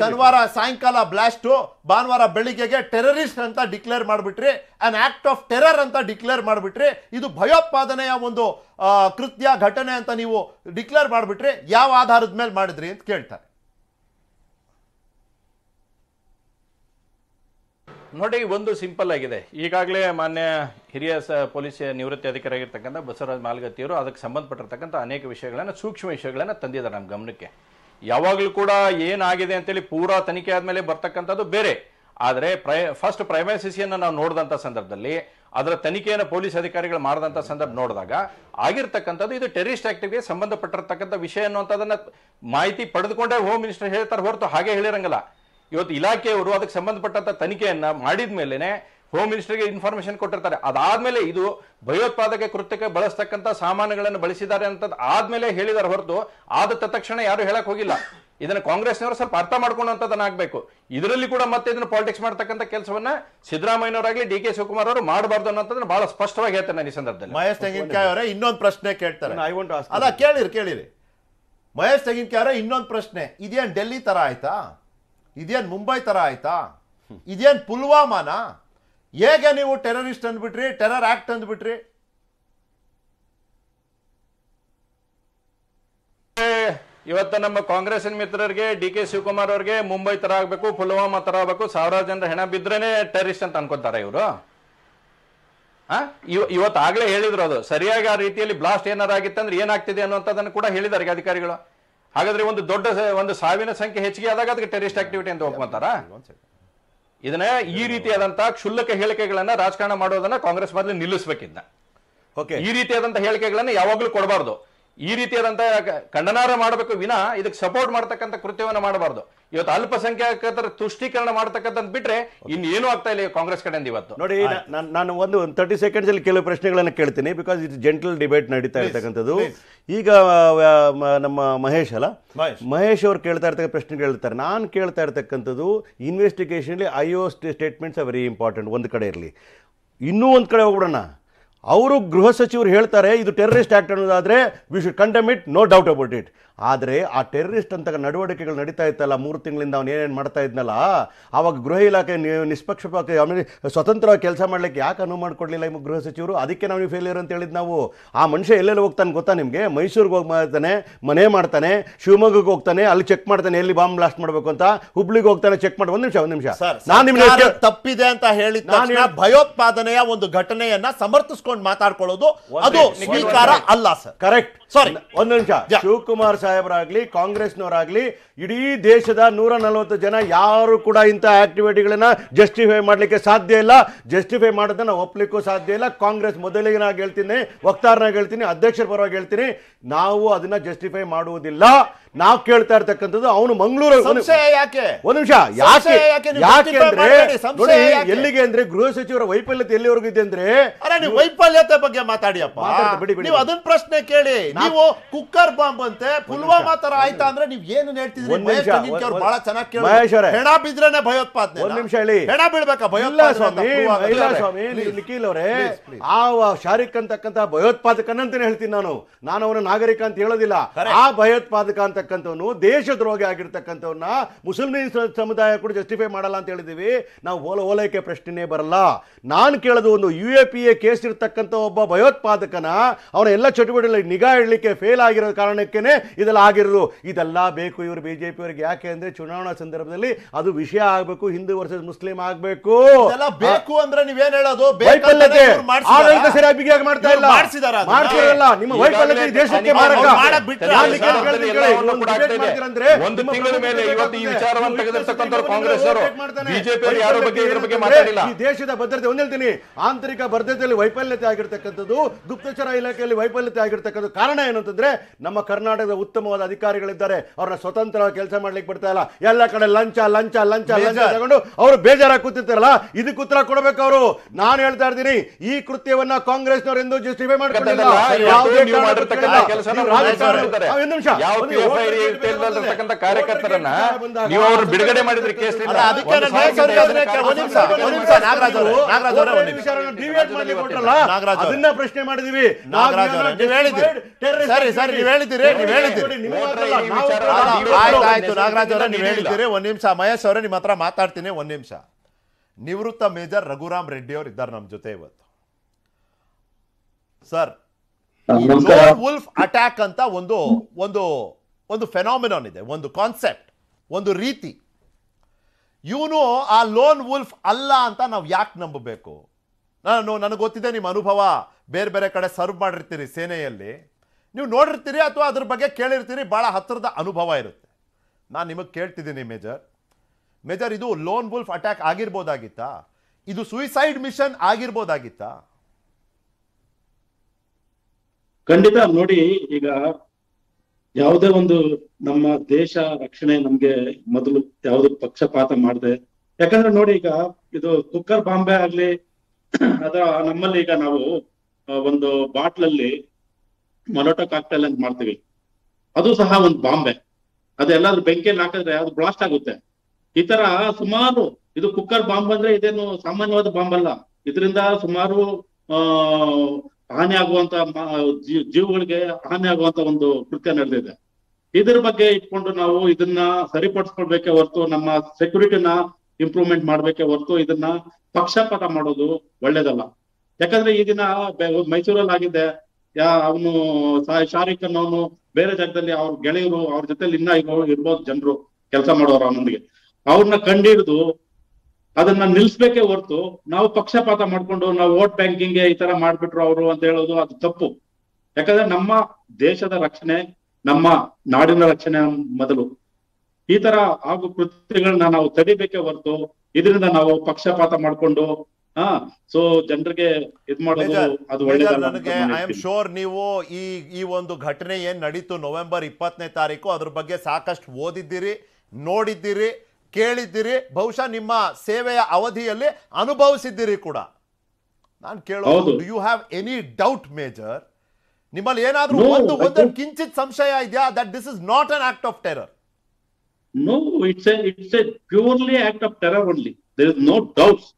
S1: ಶನಿವಾರ ಸಾಯಂಕಾಲ ಬ್ಲಾಸ್ಟು ಭಾನುವಾರ ಬೆಳಿಗ್ಗೆಗೆ ಟೆರರಿಸ್ಟ್ ಅಂತ ಡಿಕ್ಲೇರ್ ಮಾಡಿಬಿಟ್ರಿ ಆ್ಯನ್ ಆ್ಯಕ್ಟ್ ಆಫ್ ಟೆರರ್ ಅಂತ ಡಿಕ್ಲೇರ್ ಮಾಡಿಬಿಟ್ರಿ ಇದು ಭಯೋತ್ಪಾದನೆಯ ಒಂದು ಕೃತ್ಯ ಘಟನೆ ಅಂತ ನೀವು ಡಿಕ್ಲೇರ್ ಮಾಡಿಬಿಟ್ರಿ ಯಾವ ಆಧಾರದ ಮೇಲೆ ಮಾಡಿದ್ರಿ ಅಂತ ಕೇಳ್ತಾರೆ
S5: ನೋಡಿ ಒಂದು ಸಿಂಪಲ್ ಆಗಿದೆ ಈಗಾಗಲೇ ಮಾನ್ಯ ಹಿರಿಯ ಸ ಪೊಲೀಸ್ ನಿವೃತ್ತಿ ಆಗಿರ್ತಕ್ಕಂಥ ಬಸವರಾಜ್ ಮಾಲ್ಗತ್ತಿಯವರು ಅದಕ್ಕೆ ಸಂಬಂಧಪಟ್ಟಿರ್ತಕ್ಕಂಥ ಅನೇಕ ವಿಷಯಗಳನ್ನು ಸೂಕ್ಷ್ಮ ವಿಷಯಗಳನ್ನು ತಂದಿದ್ದಾರೆ ನಮ್ಮ ಗಮನಕ್ಕೆ ಯಾವಾಗಲೂ ಕೂಡ ಏನಾಗಿದೆ ಅಂತೇಳಿ ಪೂರಾ ತನಿಖೆ ಆದಮೇಲೆ ಬರ್ತಕ್ಕಂಥದ್ದು ಬೇರೆ ಆದರೆ ಪ್ರೈ ಫಸ್ಟ್ ಪ್ರೈಮಸಿಸಿಯನ್ನು ನಾವು ನೋಡಿದಂಥ ಸಂದರ್ಭದಲ್ಲಿ ಅದರ ತನಿಖೆಯನ್ನು ಪೊಲೀಸ್ ಅಧಿಕಾರಿಗಳು ಮಾಡಿದಂಥ ಸಂದರ್ಭ ನೋಡಿದಾಗ ಆಗಿರ್ತಕ್ಕಂಥದ್ದು ಇದು ಟೆರಿಸ್ಟ್ ಆಕ್ಟಿವ್ಗೆ ಸಂಬಂಧಪಟ್ಟಿರತಕ್ಕಂಥ ವಿಷಯ ಅನ್ನುವಂಥದ್ದನ್ನು ಮಾಹಿತಿ ಪಡೆದುಕೊಂಡೇ ಹೋಮ್ ಮಿನಿಸ್ಟರ್ ಹೇಳ್ತಾರೆ ಹೊರತು ಹಾಗೆ ಹೇಳಿರಂಗಲ್ಲ ಇವತ್ತು ಇಲಾಖೆಯವರು ಅದಕ್ಕೆ ಸಂಬಂಧಪಟ್ಟಂತ ತನಿಖೆಯನ್ನ ಮಾಡಿದ ಮೇಲೆನೆ ಹೋಮ್ ಮಿನಿಸ್ಟರ್ಗೆ ಇನ್ಫಾರ್ಮೇಶನ್ ಕೊಟ್ಟಿರ್ತಾರೆ ಅದಾದ್ಮೇಲೆ ಇದು ಭಯೋತ್ಪಾದಕ ಕೃತ್ಯಕ್ಕೆ ಬಳಸ್ತಕ್ಕಂಥ ಸಾಮಾನುಗಳನ್ನು ಬಳಸಿದ್ದಾರೆ ಅಂತ ಆದ್ಮೇಲೆ ಹೇಳಿದಾರೆ ಹೊರತು ಆದ ತಕ್ಷಣ ಯಾರು ಹೇಳಕ್ ಹೋಗಿಲ್ಲ ಇದನ್ನ ಕಾಂಗ್ರೆಸ್ನವರು ಸ್ವಲ್ಪ ಅರ್ಥ ಮಾಡ್ಕೊಳ್ಳುವಂಥದ್ದನ್ನ ಆಗಬೇಕು ಇದರಲ್ಲಿ ಕೂಡ ಮತ್ತೆ ಇದನ್ನ ಪಾಲಿಟಿಕ್ಸ್ ಮಾಡ್ತಕ್ಕಂಥ
S1: ಕೆಲಸವನ್ನ ಸಿದ್ದರಾಮಯ್ಯನವರಾಗಲಿ ಡಿ ಕೆ ಶಿವಕುಮಾರ್ ಅವರು ಮಾಡಬಾರ್ದು ಅನ್ನೋದನ್ನ ಬಹಳ ಸ್ಪಷ್ಟವಾಗಿ ಹೇಳ್ತಾರೆ ನಾನು ಈ ಸಂದರ್ಭದಲ್ಲಿ ಮಹೇಶ್ ತೆಂಗಿನಕಾಯಿ ಅವರೇ ಇನ್ನೊಂದು ಪ್ರಶ್ನೆ ಕೇಳ್ತಾರೆ ಅಲ್ಲ ಕೇಳಿರಿ ಕೇಳಿರಿ ಮಹೇಶ್ ತೆಂಗಿನಕಾಯಿ ಅವರೇ ಇನ್ನೊಂದು ಪ್ರಶ್ನೆ ಇದೇನು ಡೆಲ್ಲಿ ತರ ಆಯ್ತಾ ಇದೇನು ಮುಂಬೈ ಥರ ಆಯ್ತಾ ಇದೇನು ಪುಲ್ವಾಮಾನ ಹೇಗೆ ನೀವು ಟೆರರಿಸ್ಟ್ ಅಂದ್ಬಿಟ್ರಿ ಟೆರರ್ ಆ್ಯಕ್ಟ್ ಅಂದ್ಬಿಟ್ರಿ ಇವತ್ತು ನಮ್ಮ
S5: ಕಾಂಗ್ರೆಸ್ ಮಿತ್ರರಿಗೆ ಡಿ ಕೆ ಶಿವಕುಮಾರ್ ಅವ್ರಿಗೆ ಮುಂಬೈ ತರ ಆಗ್ಬೇಕು ಪುಲ್ವಾಮಾ ತರ ಆಗ್ಬೇಕು ಸಾವಿರಾರು ಜನರ ಹೆಣ ಬಿದ್ರೇನೆ ಟೆರರಿಸ್ಟ್ ಅಂತ ಅನ್ಕೊತಾರೆ ಇವರು ಇವತ್ತು ಆಗಲೇ ಹೇಳಿದ್ರು ಅದು ಸರಿಯಾಗಿ ಆ ರೀತಿಯಲ್ಲಿ ಬ್ಲಾಸ್ಟ್ ಏನಾರು ಆಗಿತ್ತಂದ್ರೆ ಏನಾಗ್ತಿದೆ ಅನ್ನುವಂಥದನ್ನು ಕೂಡ ಹೇಳಿದ್ದಾರೆ ಅಧಿಕಾರಿಗಳು ಹಾಗಾದ್ರೆ ಒಂದು ದೊಡ್ಡ ಒಂದು ಸಾವಿನ ಸಂಖ್ಯೆ ಹೆಚ್ಚಿಗೆ ಆದಾಗ ಅದಕ್ಕೆ ಟೆರಿಸ್ಟ್ ಆಕ್ಟಿವಿಟಿ ಅಂತ ಒಪ್ಕೊಂತಾರ ಇದನ್ನ ಈ ರೀತಿಯಾದಂತಹ ಕ್ಷುಲ್ಲಕ ಹೇಳಿಕೆಗಳನ್ನ ರಾಜಕಾರಣ ಮಾಡೋದನ್ನ ಕಾಂಗ್ರೆಸ್ ಮೊದಲು ನಿಲ್ಲಿಸಬೇಕಿದ್ದ ಈ ರೀತಿಯಾದಂತಹ ಹೇಳಿಕೆಗಳನ್ನ ಯಾವಾಗ್ಲೂ ಕೊಡಬಾರ್ದು ಈ ರೀತಿಯಾದಂತಹ ಕಂಡನಾರ ಮಾಡಬೇಕು ವಿನಾ ಇದಕ್ಕೆ ಸಪೋರ್ಟ್ ಮಾಡ್ತಕ್ಕಂಥ ಕೃತ್ಯವನ್ನು ಮಾಡಬಾರ್ದು ಇವತ್ತು ಅಲ್ಪಸಂಖ್ಯಾತರ ತುಷ್ಟೀಕರಣ ಮಾಡ್ತಕ್ಕಂಥದ್ ಬಿಟ್ರೆ ಇನ್ನೇನು ಆಗ್ತಾ ಇಲ್ಲ ಕಾಂಗ್ರೆಸ್ ಕಡೆಯಿಂದ ಇವತ್ತು ನೋಡಿ
S4: ನಾನು ಒಂದು ತರ್ಟಿ ಸೆಕೆಂಡ್ಸ್ ಅಲ್ಲಿ ಕೆಲವು ಪ್ರಶ್ನೆಗಳನ್ನು ಕೇಳ್ತೀನಿ ಬಿಕಾಸ್ ಇಟ್ ಜೆಂಟಲ್ ಡಿಬೇಟ್ ನಡೀತಾ ಇರ್ತಕ್ಕಂಥದ್ದು ಈಗ ನಮ್ಮ ಮಹೇಶ್ ಅಲ್ಲ ಮಹೇಶ್ ಅವರು ಕೇಳ್ತಾ ಇರ್ತಕ್ಕ ಪ್ರಶ್ನೆ ಕೇಳ್ತಾರೆ ನಾನು ಕೇಳ್ತಾ ಇರ್ತಕ್ಕಂಥದ್ದು ಇನ್ವೆಸ್ಟಿಗೇಷನ್ಲಿ I O statements very important ಒಂದು ಕಡೆ ಇರಲಿ ಇನ್ನೂ ಒಂದು ಕಡೆ ಹೋಗ್ಬಿಡೋಣ ಅವರು ಗೃಹ ಸಚಿವರು ಹೇಳ್ತಾರೆ ಇದು ಟೆರರಿಸ್ಟ್ ಆಕ್ಟ್ ಅನ್ನೋದಾದ್ರೆ we should condemn it no doubt about it ಆದರೆ ಆ ಟೆರರಿಸ್ಟ್ ಅಂತ ನಡವಳಿಕೆಗಳು ನಡೀತಾ ಇತ್ತಲ್ಲ ಮೂರು ತಿಂಗಳಿಂದ ಅವ್ನು ಏನೇನು ಮಾಡ್ತಾ ಇದ್ನಲ್ಲ ಆವಾಗ ಗೃಹ ಇಲಾಖೆ ನಿಷ್ಪಕ್ಷಪಾತಿ ಆಮೇಲೆ ಸ್ವತಂತ್ರವಾಗಿ ಕೆಲಸ ಮಾಡಲಿಕ್ಕೆ ಯಾಕೆ ಅನುವು ಮಾಡಿಕೊಡ್ಲಿಲ್ಲ ನಿಮ್ಮ ಗೃಹ ಸಚಿವರು ಅದಕ್ಕೆ ನಾವು ಫೇಲಿಯರ್ ಅಂತ ಹೇಳಿದ್ ನಾವು ಆ ಮನುಷ್ಯ ಎಲ್ಲೆಲ್ಲಿ ಹೋಗ್ತಾನೆ ಗೊತ್ತಾ ನಿಮಗೆ ಮೈಸೂರಿಗೆ ಹೋಗಿ ಮಾಡ್ತಾನೆ ಮನೆ ಮಾಡ್ತಾನೆ ಶಿವಮೊಗ್ಗಕ್ಕೆ ಹೋಗ್ತಾನೆ ಅಲ್ಲಿ ಚೆಕ್ ಮಾಡ್ತಾನೆ ಎಲ್ಲಿ ಬಾಂಬ್ ಬ್ಲಾಸ್ಟ್ ಮಾಡಬೇಕು ಅಂತ ಹುಬ್ಳಿಗೆ ಹೋಗ್ತಾನೆ ಚೆಕ್ ಮಾಡಿ ಒಂದು ನಿಮಿಷ ಒಂದು ನಿಮಿಷ ನಿಮ್ಗೆ
S1: ತಪ್ಪಿದೆ ಅಂತ ಹೇಳಿ ಭಯೋತ್ಪಾದನೆಯ ಒಂದು ಘಟನೆಯನ್ನ ಸಮರ್ಥಿಸ್ಕೊಂಡು ಮಾತಾಡ್ಕೊಳ್ಳೋದು ಅದು ಸ್ವೀಕಾರ ಅಲ್ಲ ಸರ್ ಕರೆಕ್ಟ್ ಸಾರಿ ಒಂದ್ ನಿಮಿಷ ಶಿವಕುಮಾರ್ ಸಾಹೇಬರಾಗ್ಲಿ ಕಾಂಗ್ರೆಸ್ನವರಾಗ್ಲಿ
S4: ಇಡೀ ದೇಶದ ನೂರ ನಲವತ್ತು ಜನ ಯಾರು ಕೂಡ ಇಂಥ ಆಕ್ಟಿವಿಟಿಗಳನ್ನ ಜಸ್ಟಿಫೈ ಮಾಡಲಿಕ್ಕೆ ಸಾಧ್ಯ ಇಲ್ಲ ಜಸ್ಟಿಫೈ ಮಾಡೋದನ್ನ ಒಪ್ಲಿಕ್ಕೂ ಸಾಧ್ಯ ಇಲ್ಲ ಕಾಂಗ್ರೆಸ್ ಮೊದಲಿಗೆ ಹೇಳ್ತೀನಿ ವಕ್ತಾರನಾಗ ಹೇಳ್ತೀನಿ ಅಧ್ಯಕ್ಷರ ಪರವಾಗಿ ಹೇಳ್ತೀನಿ ನಾವು ಅದನ್ನ ಜಸ್ಟಿಫೈ ಮಾಡುವುದಿಲ್ಲ ನಾವು ಕೇಳ್ತಾ ಇರ್ತಕ್ಕಂಥದ್ದು ಅವನು ಮಂಗಳೂರು ಒಂದ್ ನಿಮಿಷ ಯಾಕೆ ಅಂದ್ರೆ ಎಲ್ಲಿಗೆ ಅಂದ್ರೆ ಗೃಹ ಸಚಿವರ ವೈಫಲ್ಯತೆ ಎಲ್ಲಿವರೆಗೂ ಇದೆ ಅಂದ್ರೆ ವೈಫಲ್ಯತೆ ಬಗ್ಗೆ ಮಾತಾಡಿಯಪ್ಪ
S1: ಅದನ್ನ ಪ್ರಶ್ನೆ ಕೇಳಿ ನೀವು ಕುಕ್ಕರ್ ಬಾಂಬ್ ಅಂತೆ ಪುಲ್ವಾಮಾ ತರ ಆಯ್ತಾ ಅಂದ್ರೆ ನೀವ್ ಏನು ಹೇಳ್ತಿದ್ರಿ ಮಹೇಶ್ ಬಹಳ ಚೆನ್ನಾಗಿ ಹೆಣ ಬಿದ್ರೇನೆ ಭಯೋತ್ಪಾದನೆ ಒಂದ್ ನಿಮಿಷ ಹೇಳಿ
S4: ಹೆಣ ಸ್ವಾಮಿ ನಿಖಿಲ್ ಅವರೇ ಆ ಶಾರಿಕ್ ಅಂತಕ್ಕಂತ ಭಯೋತ್ಪಾದಕನಂತಾನೆ ಹೇಳ್ತೀನಿ ನಾನು ನಾನು ಅವನ ನಾಗರಿಕ ಅಂತ ಹೇಳೋದಿಲ್ಲ ಆ ಭಯೋತ್ಪಾದಕ ಅಂತಕ್ಕಂಥವನು ದೇಶದ್ರೋಹಿ ಆಗಿರ್ತಕ್ಕಂಥವನ್ನ ಮುಸ್ಲಿಂ ಸಮುದಾಯ ಕೂಡ ಜಸ್ಟಿಫೈ ಮಾಡಲ್ಲ ಅಂತ ಹೇಳಿದೀವಿ ನಾವು ಓಲ ಓಲೈಕೆ ಪ್ರಶ್ನೆನೇ ಬರಲ್ಲ ನಾನು ಕೇಳೋದು ಒಂದು U A P A case ಇರ್ತಕ್ಕಂಥ ಒಬ್ಬ ಭಯೋತ್ಪಾದಕನ ಅವನ ಎಲ್ಲ ಚಟುವಟಿಕೆಗಳಿಗೆ ನಿಗಾ ಮಾಡಲಿಕ್ಕೆ ಫೇಲ್ ಆಗಿರೋ ಕಾರಣಕ್ಕೇ ಇದೆಲ್ಲ ಆಗಿರೋದು ಇದೆಲ್ಲ ಬೇಕು ಇವರು ಬಿ ಜೆ ಪಿಯವರಿಗೆ ಯಾಕೆ ಅಂದರೆ ಚುನಾವಣಾ ಸಂದರ್ಭದಲ್ಲಿ ಅದು ವಿಷಯ ಆಗಬೇಕು ಹಿಂದೂ ವರ್ಸಸ್ ಮುಸ್ಲಿಂ ಆಗಬೇಕು
S1: ಬೇಕು ಅಂದ್ರೆ ನೀವೇನು ಹೇಳೋದು ವೈಫಲ್ಯತೆ ಆಡಳಿತ ಸರಿಯಾಗಿ ಬಿಗಿಯಾಗಿ ಮಾಡ್ತಾ ಇಲ್ಲ ಮಾಡ್ಸಿದಾರಲ್ಲ ನಿಮ್ಮ ವೈಫಲ್ಯತೆ ದೇಶಕ್ಕೆ ಮಾರಕ
S3: ಒಂದು ತಿಂಗಳ ಮೇಲೆ ಇವತ್ತು ಈ ವಿಚಾರವನ್ನು
S4: ತೆಗೆದಿರ್ತಕ್ಕಂಥವ್ರು ಕಾಂಗ್ರೆಸ್
S5: ಅವರು ಬಿಜೆಪಿ ಯಾರ ಬಗ್ಗೆ ಇದರ ಬಗ್ಗೆ ಮಾತಾಡಿಲ್ಲ ಈ
S4: ದೇಶದ ಭದ್ರತೆ ಒಂದ್ ಹೇಳ್ತೀನಿ ಆಂತರಿಕ ಭದ್ರತೆಯಲ್ಲಿ ವೈಫಲ್ಯತೆ ಆಗಿರ್ತಕ್ಕಂಥದ್ದು ಗುಪ್ತಚರ ಇಲಾಖೆಯಲ್ಲಿ ವೈಫಲ್ಯತೆ ಆಗಿರ್ತಕ್ಕಂಥದ್ದು ಕಾರಣ ಏನು ಅಂತಂದರೆ ನಮ್ಮ ಕರ್ನಾಟಕದ ಉತ್ತಮವಾದ ಅಧಿಕಾರಿಗಳಿದ್ದಾರೆ ಅವ್ರನ್ನ ಸ್ವತಂತ್ರ ಕೆಲಸ ಮಾಡ್ಲಿಕ್ಕೆ ಬಿಡ್ತಾ ಇಲ್ಲ ಎಲ್ಲ ಕಡೆ ಲಂಚ ಲಂಚ ಲಂಚ ಲಂಚ ತಗೊಂಡು ಅವರು ಬೇಜಾರ ಕೂತಿರ್ತಾರಲ್ಲ ಇದಕ್ಕೆ ಉತ್ತರ ಕೊಡಬೇಕು ಅವರು ನಾನು ಹೇಳ್ತಾ ಇದ್ದೀನಿ ಈ ಕೃತ್ಯವನ್ನ ಕಾಂಗ್ರೆಸ್ನವರು ಎಂದು ಜಸ್ಟಿಫೈ ಮಾಡ್ಕೊಂಡಿಲ್ಲ ಕಾರ್ಯಕರ್ತರನ್ನ ಬಿಡುಗಡೆ ಮಾಡಿದ್ರೆ ಅದನ್ನ ಪ್ರಶ್ನೆ ಮಾಡಿದೀವಿ ಸರಿ ಸರಿ ನೀವು ಹೇಳಿದಿರಿ ನೀವು ಹೇಳಿದಿರಿ
S1: ಆಯ್ತು ನಾಗರಾಜ್ ಅವರ ನೀವು ಹೇಳಿದಿರಿ ಒಂದ್ ನಿಮಿಷ ಮಹೇಶ್ ಅವರೇ ನಿಮ್ಮ ಹತ್ರ ಮಾತಾಡ್ತೀನಿ ಒಂದ್ ನಿಮಿಷ ನಿವೃತ್ತ ಮೇಜರ್ ರಘುರಾಮ್ ರೆಡ್ಡಿ ಅವರು ಇದ್ದಾರೆ ನಮ್ಮ ಜೊತೆ ಇವತ್ತು ಸರ್ ವುಲ್ಫ್ ಅಟ್ಯಾಕ್ ಅಂತ ಒಂದು ಒಂದು ಒಂದು ಫೆನಾಮಿನಾನ್ ಇದೆ ಒಂದು ಕಾನ್ಸೆಪ್ಟ್ ಒಂದು ರೀತಿ ಇವನು ಆ ಲೋನ್ ವುಲ್ಫ್ ಅಲ್ಲ ಅಂತ ನಾವು ಯಾಕೆ ನಂಬಬೇಕು ನಾನು ನನಗೆ ಗೊತ್ತಿದೆ ನಿಮ್ಮ ಅನುಭವ ಬೇರೆ ಬೇರೆ ಕಡೆ ಸರ್ವ್ ಮಾಡಿರ್ತೀರಿ ಸೇನೆಯಲ್ಲಿ ನೀವು ನೋಡಿರ್ತೀರಿ ಅಥವಾ ಅದ್ರ ಬಗ್ಗೆ ಕೇಳಿರ್ತೀರಿ ಭಾಳ ಹತ್ತಿರದ ಅನುಭವ ಇರುತ್ತೆ ನಾನು ನಿಮಗೆ ಕೇಳ್ತಿದ್ದೀನಿ ಮೇಜರ್ ಮೇಜರ್ ಇದು ಲೋನ್ ವುಲ್ಫ್ ಅಟ್ಯಾಕ್ ಆಗಿರ್ಬೋದಾಗಿತ್ತಾ ಇದು ಸುಯಿಸೈಡ್ ಮಿಷನ್ ಆಗಿರ್ಬೋದಾಗಿತ್ತಾ
S6: ಖಂಡಿತ ನೋಡಿ ಈಗ ಯಾವುದೇ ಒಂದು ನಮ್ಮ ದೇಶ ರಕ್ಷಣೆ ನಮ್ಗೆ ಮೊದಲು ಯಾವ್ದು ಪಕ್ಷಪಾತ ಮಾಡಿದೆ ಯಾಕಂದ್ರೆ ನೋಡಿ ಈಗ ಇದು ಕುಕ್ಕರ್ ಬಾಂಬೆ ಆಗ್ಲಿ ಅದ ನಮ್ಮಲ್ಲಿ ಈಗ ನಾವು ಒಂದು ಬಾಟ್ಲಲ್ಲಿ ಮೊನೋಟೋ ಕಾಕ್ಟೈಲ್ ಅಂತ ಮಾಡ್ತೀವಿ ಅದು ಸಹ ಒಂದು ಬಾಂಬೆ ಅದೆಲ್ಲಾದ್ರೂ ಬೆಂಕಿಯಲ್ಲಿ ಹಾಕಿದ್ರೆ ಅದು ಬ್ಲಾಸ್ಟ್ ಆಗುತ್ತೆ ಈ ತರ ಸುಮಾರು ಇದು ಕುಕ್ಕರ್ ಬಾಂಬ್ ಅಂದ್ರೆ ಇದೇನು ಸಾಮಾನ್ಯವಾದ ಬಾಂಬ್ ಅಲ್ಲ ಇದರಿಂದ ಸುಮಾರು ಆ ಹಾನಿ ಆಗುವಂತ ಜೀವಗಳಿಗೆ ಹಾನಿ ಆಗುವಂತ ಒಂದು ಕೃತ್ಯ ನಡೆದಿದೆ ಇದ್ರ ಬಗ್ಗೆ ಇಟ್ಕೊಂಡು ನಾವು ಇದನ್ನ ಸರಿಪಡಿಸ್ಕೊಳ್ಬೇಕೆ ಹೊರತು ನಮ್ಮ ಸೆಕ್ಯೂರಿಟಿನ ಇಂಪ್ರೂವ್ಮೆಂಟ್ ಮಾಡ್ಬೇಕೆ ಹೊರತು ಇದನ್ನ ಪಕ್ಷಪಾತ ಮಾಡೋದು ಒಳ್ಳೇದಲ್ಲ ಯಾಕಂದ್ರೆ ಈ ದಿನ ಮೈಸೂರಲ್ಲಿ ಆಗಿದೆ ಯಾ ಅವನು ಶಾರಿಕ್ ಖಾನ್ ಅವನು ಬೇರೆ ಜಾಗದಲ್ಲಿ ಅವ್ರ ಗೆಳೆಯರು ಅವ್ರ ಜೊತೆಲಿ ಇನ್ನ ಇರ್ಬೋದು ಜನರು ಕೆಲಸ ಮಾಡೋರು ಅವನೊಂದಿಗೆ ಅವ್ರನ್ನ ಕಂಡಿಡಿದು ಅದನ್ನ ನಿಲ್ಸ್ಬೇಕೇ ಹೊರ್ತು ನಾವು ಪಕ್ಷಪಾತ ಮಾಡ್ಕೊಂಡು ನಾವು ವೋಟ್ ಬ್ಯಾಂಕಿಂಗ್ ಈ ತರ ಮಾಡ್ಬಿಟ್ರು ಅವರು ಅಂತ ಹೇಳೋದು ಅದು ತಪ್ಪು ಯಾಕಂದ್ರೆ ನಮ್ಮ ದೇಶದ ರಕ್ಷಣೆ ನಮ್ಮ ನಾಡಿನ ರಕ್ಷಣೆ ಮೊದಲು ಈ ತರ ಆಗೋ ಕೃತ್ಯಗಳನ್ನ ನಾವು ತಡಿಬೇಕೇ ಹೊರತು ಇದರಿಂದ ನಾವು ಪಕ್ಷಪಾತ ಮಾಡ್ಕೊಂಡು ಹಾ ಸೊ ಜನರಿಗೆ ಇದ್ ಮಾಡೋದು ನನಗೆ ಐ ಆಮ್
S1: ಶೋರ್ ನೀವು ಈ ಈ ಒಂದು ಘಟನೆ ಏನ್ ನಡೀತು ನವೆಂಬರ್ ಇಪ್ಪತ್ತನೇ ತಾರೀಕು ಅದ್ರ ಬಗ್ಗೆ ಸಾಕಷ್ಟು ಓದಿದ್ದೀರಿ ನೋಡಿದ್ದೀರಿ ಕೇಳಿದ್ದೀರಿ ಬಹುಶಃ ನಿಮ್ಮ ಸೇವೆಯ ಅವಧಿಯಲ್ಲಿ ಅನುಭವಿಸಿದ್ದೀರಿ ಕೂಡ ನಾನು ಕೇಳೋದು you have any doubt major ನಿಮ್ಮಲ್ಲಿ ಏನಾದ್ರೂ ಒಂದು ಒಂದು ಕಿಂಚಿತ್ ಸಂಶಯ ಇದೆಯಾ that this is not an act of terror
S6: no it's it's a purely act of terror only there is no doubts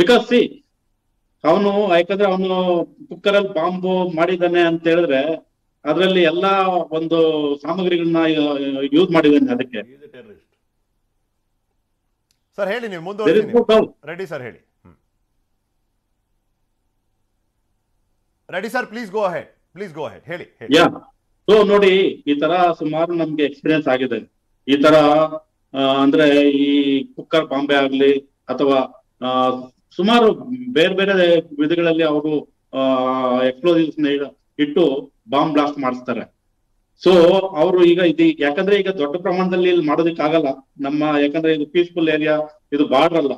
S6: because see ಅವನು ಯಾಕಂದ್ರೆ ಅವನು ಕುಕ್ಕರಲ್ಲಿ ಬಾಂಬು ಮಾಡಿದ್ದಾನೆ ಅಂತ ಹೇಳಿದ್ರೆ ಅದರಲ್ಲಿ ಎಲ್ಲಾ ಒಂದು ಸಾಮಗ್ರಿಗಳನ್ನ ಯೂಸ್
S1: ಮಾಡಿದ್ದಾನೆ ಅದಕ್ಕೆ ಸರ್ ಹೇಳಿ ನೀವು ರೆಡಿ ಸರ್ ಹೇಳಿ ready sir please go ahead please go ahead ಹೇಳಿ ಯಾ
S6: ಸೊ ನೋಡಿ ಈ ತರ ಸುಮಾರು ನಮ್ಗೆ ಎಕ್ಸ್ಪೀರಿಯನ್ಸ್ ಆಗಿದೆ ಈ ತರ ಅಂದ್ರೆ ಈ ಕುಕ್ಕರ್ ಬಾಂಬೆ ಆಗ್ಲಿ ಅಥವಾ ಸುಮಾರು ಬೇರೆ ಬೇರೆ ವಿಧಗಳಲ್ಲಿ ಅವರು ಎಕ್ಸ್ಪ್ಲೋಸಿವ್ಸ್ ಇಟ್ಟು ಬಾಂಬ್ ಬ್ಲಾಸ್ಟ್ ಮಾಡಿಸ್ತಾರೆ ಸೊ ಅವರು ಈಗ ಇದು ಯಾಕಂದ್ರೆ ಈಗ ದೊಡ್ಡ ಪ್ರಮಾಣದಲ್ಲಿ ಇಲ್ಲಿ ಮಾಡೋದಕ್ಕೆ ಆಗಲ್ಲ ನಮ್ಮ ಯಾಕಂದ್ರೆ ಇದು ಪೀಸ್ಫುಲ್ ಏರಿಯಾ ಇದು ಬಾರ್ಡರ್ ಅಲ್ಲ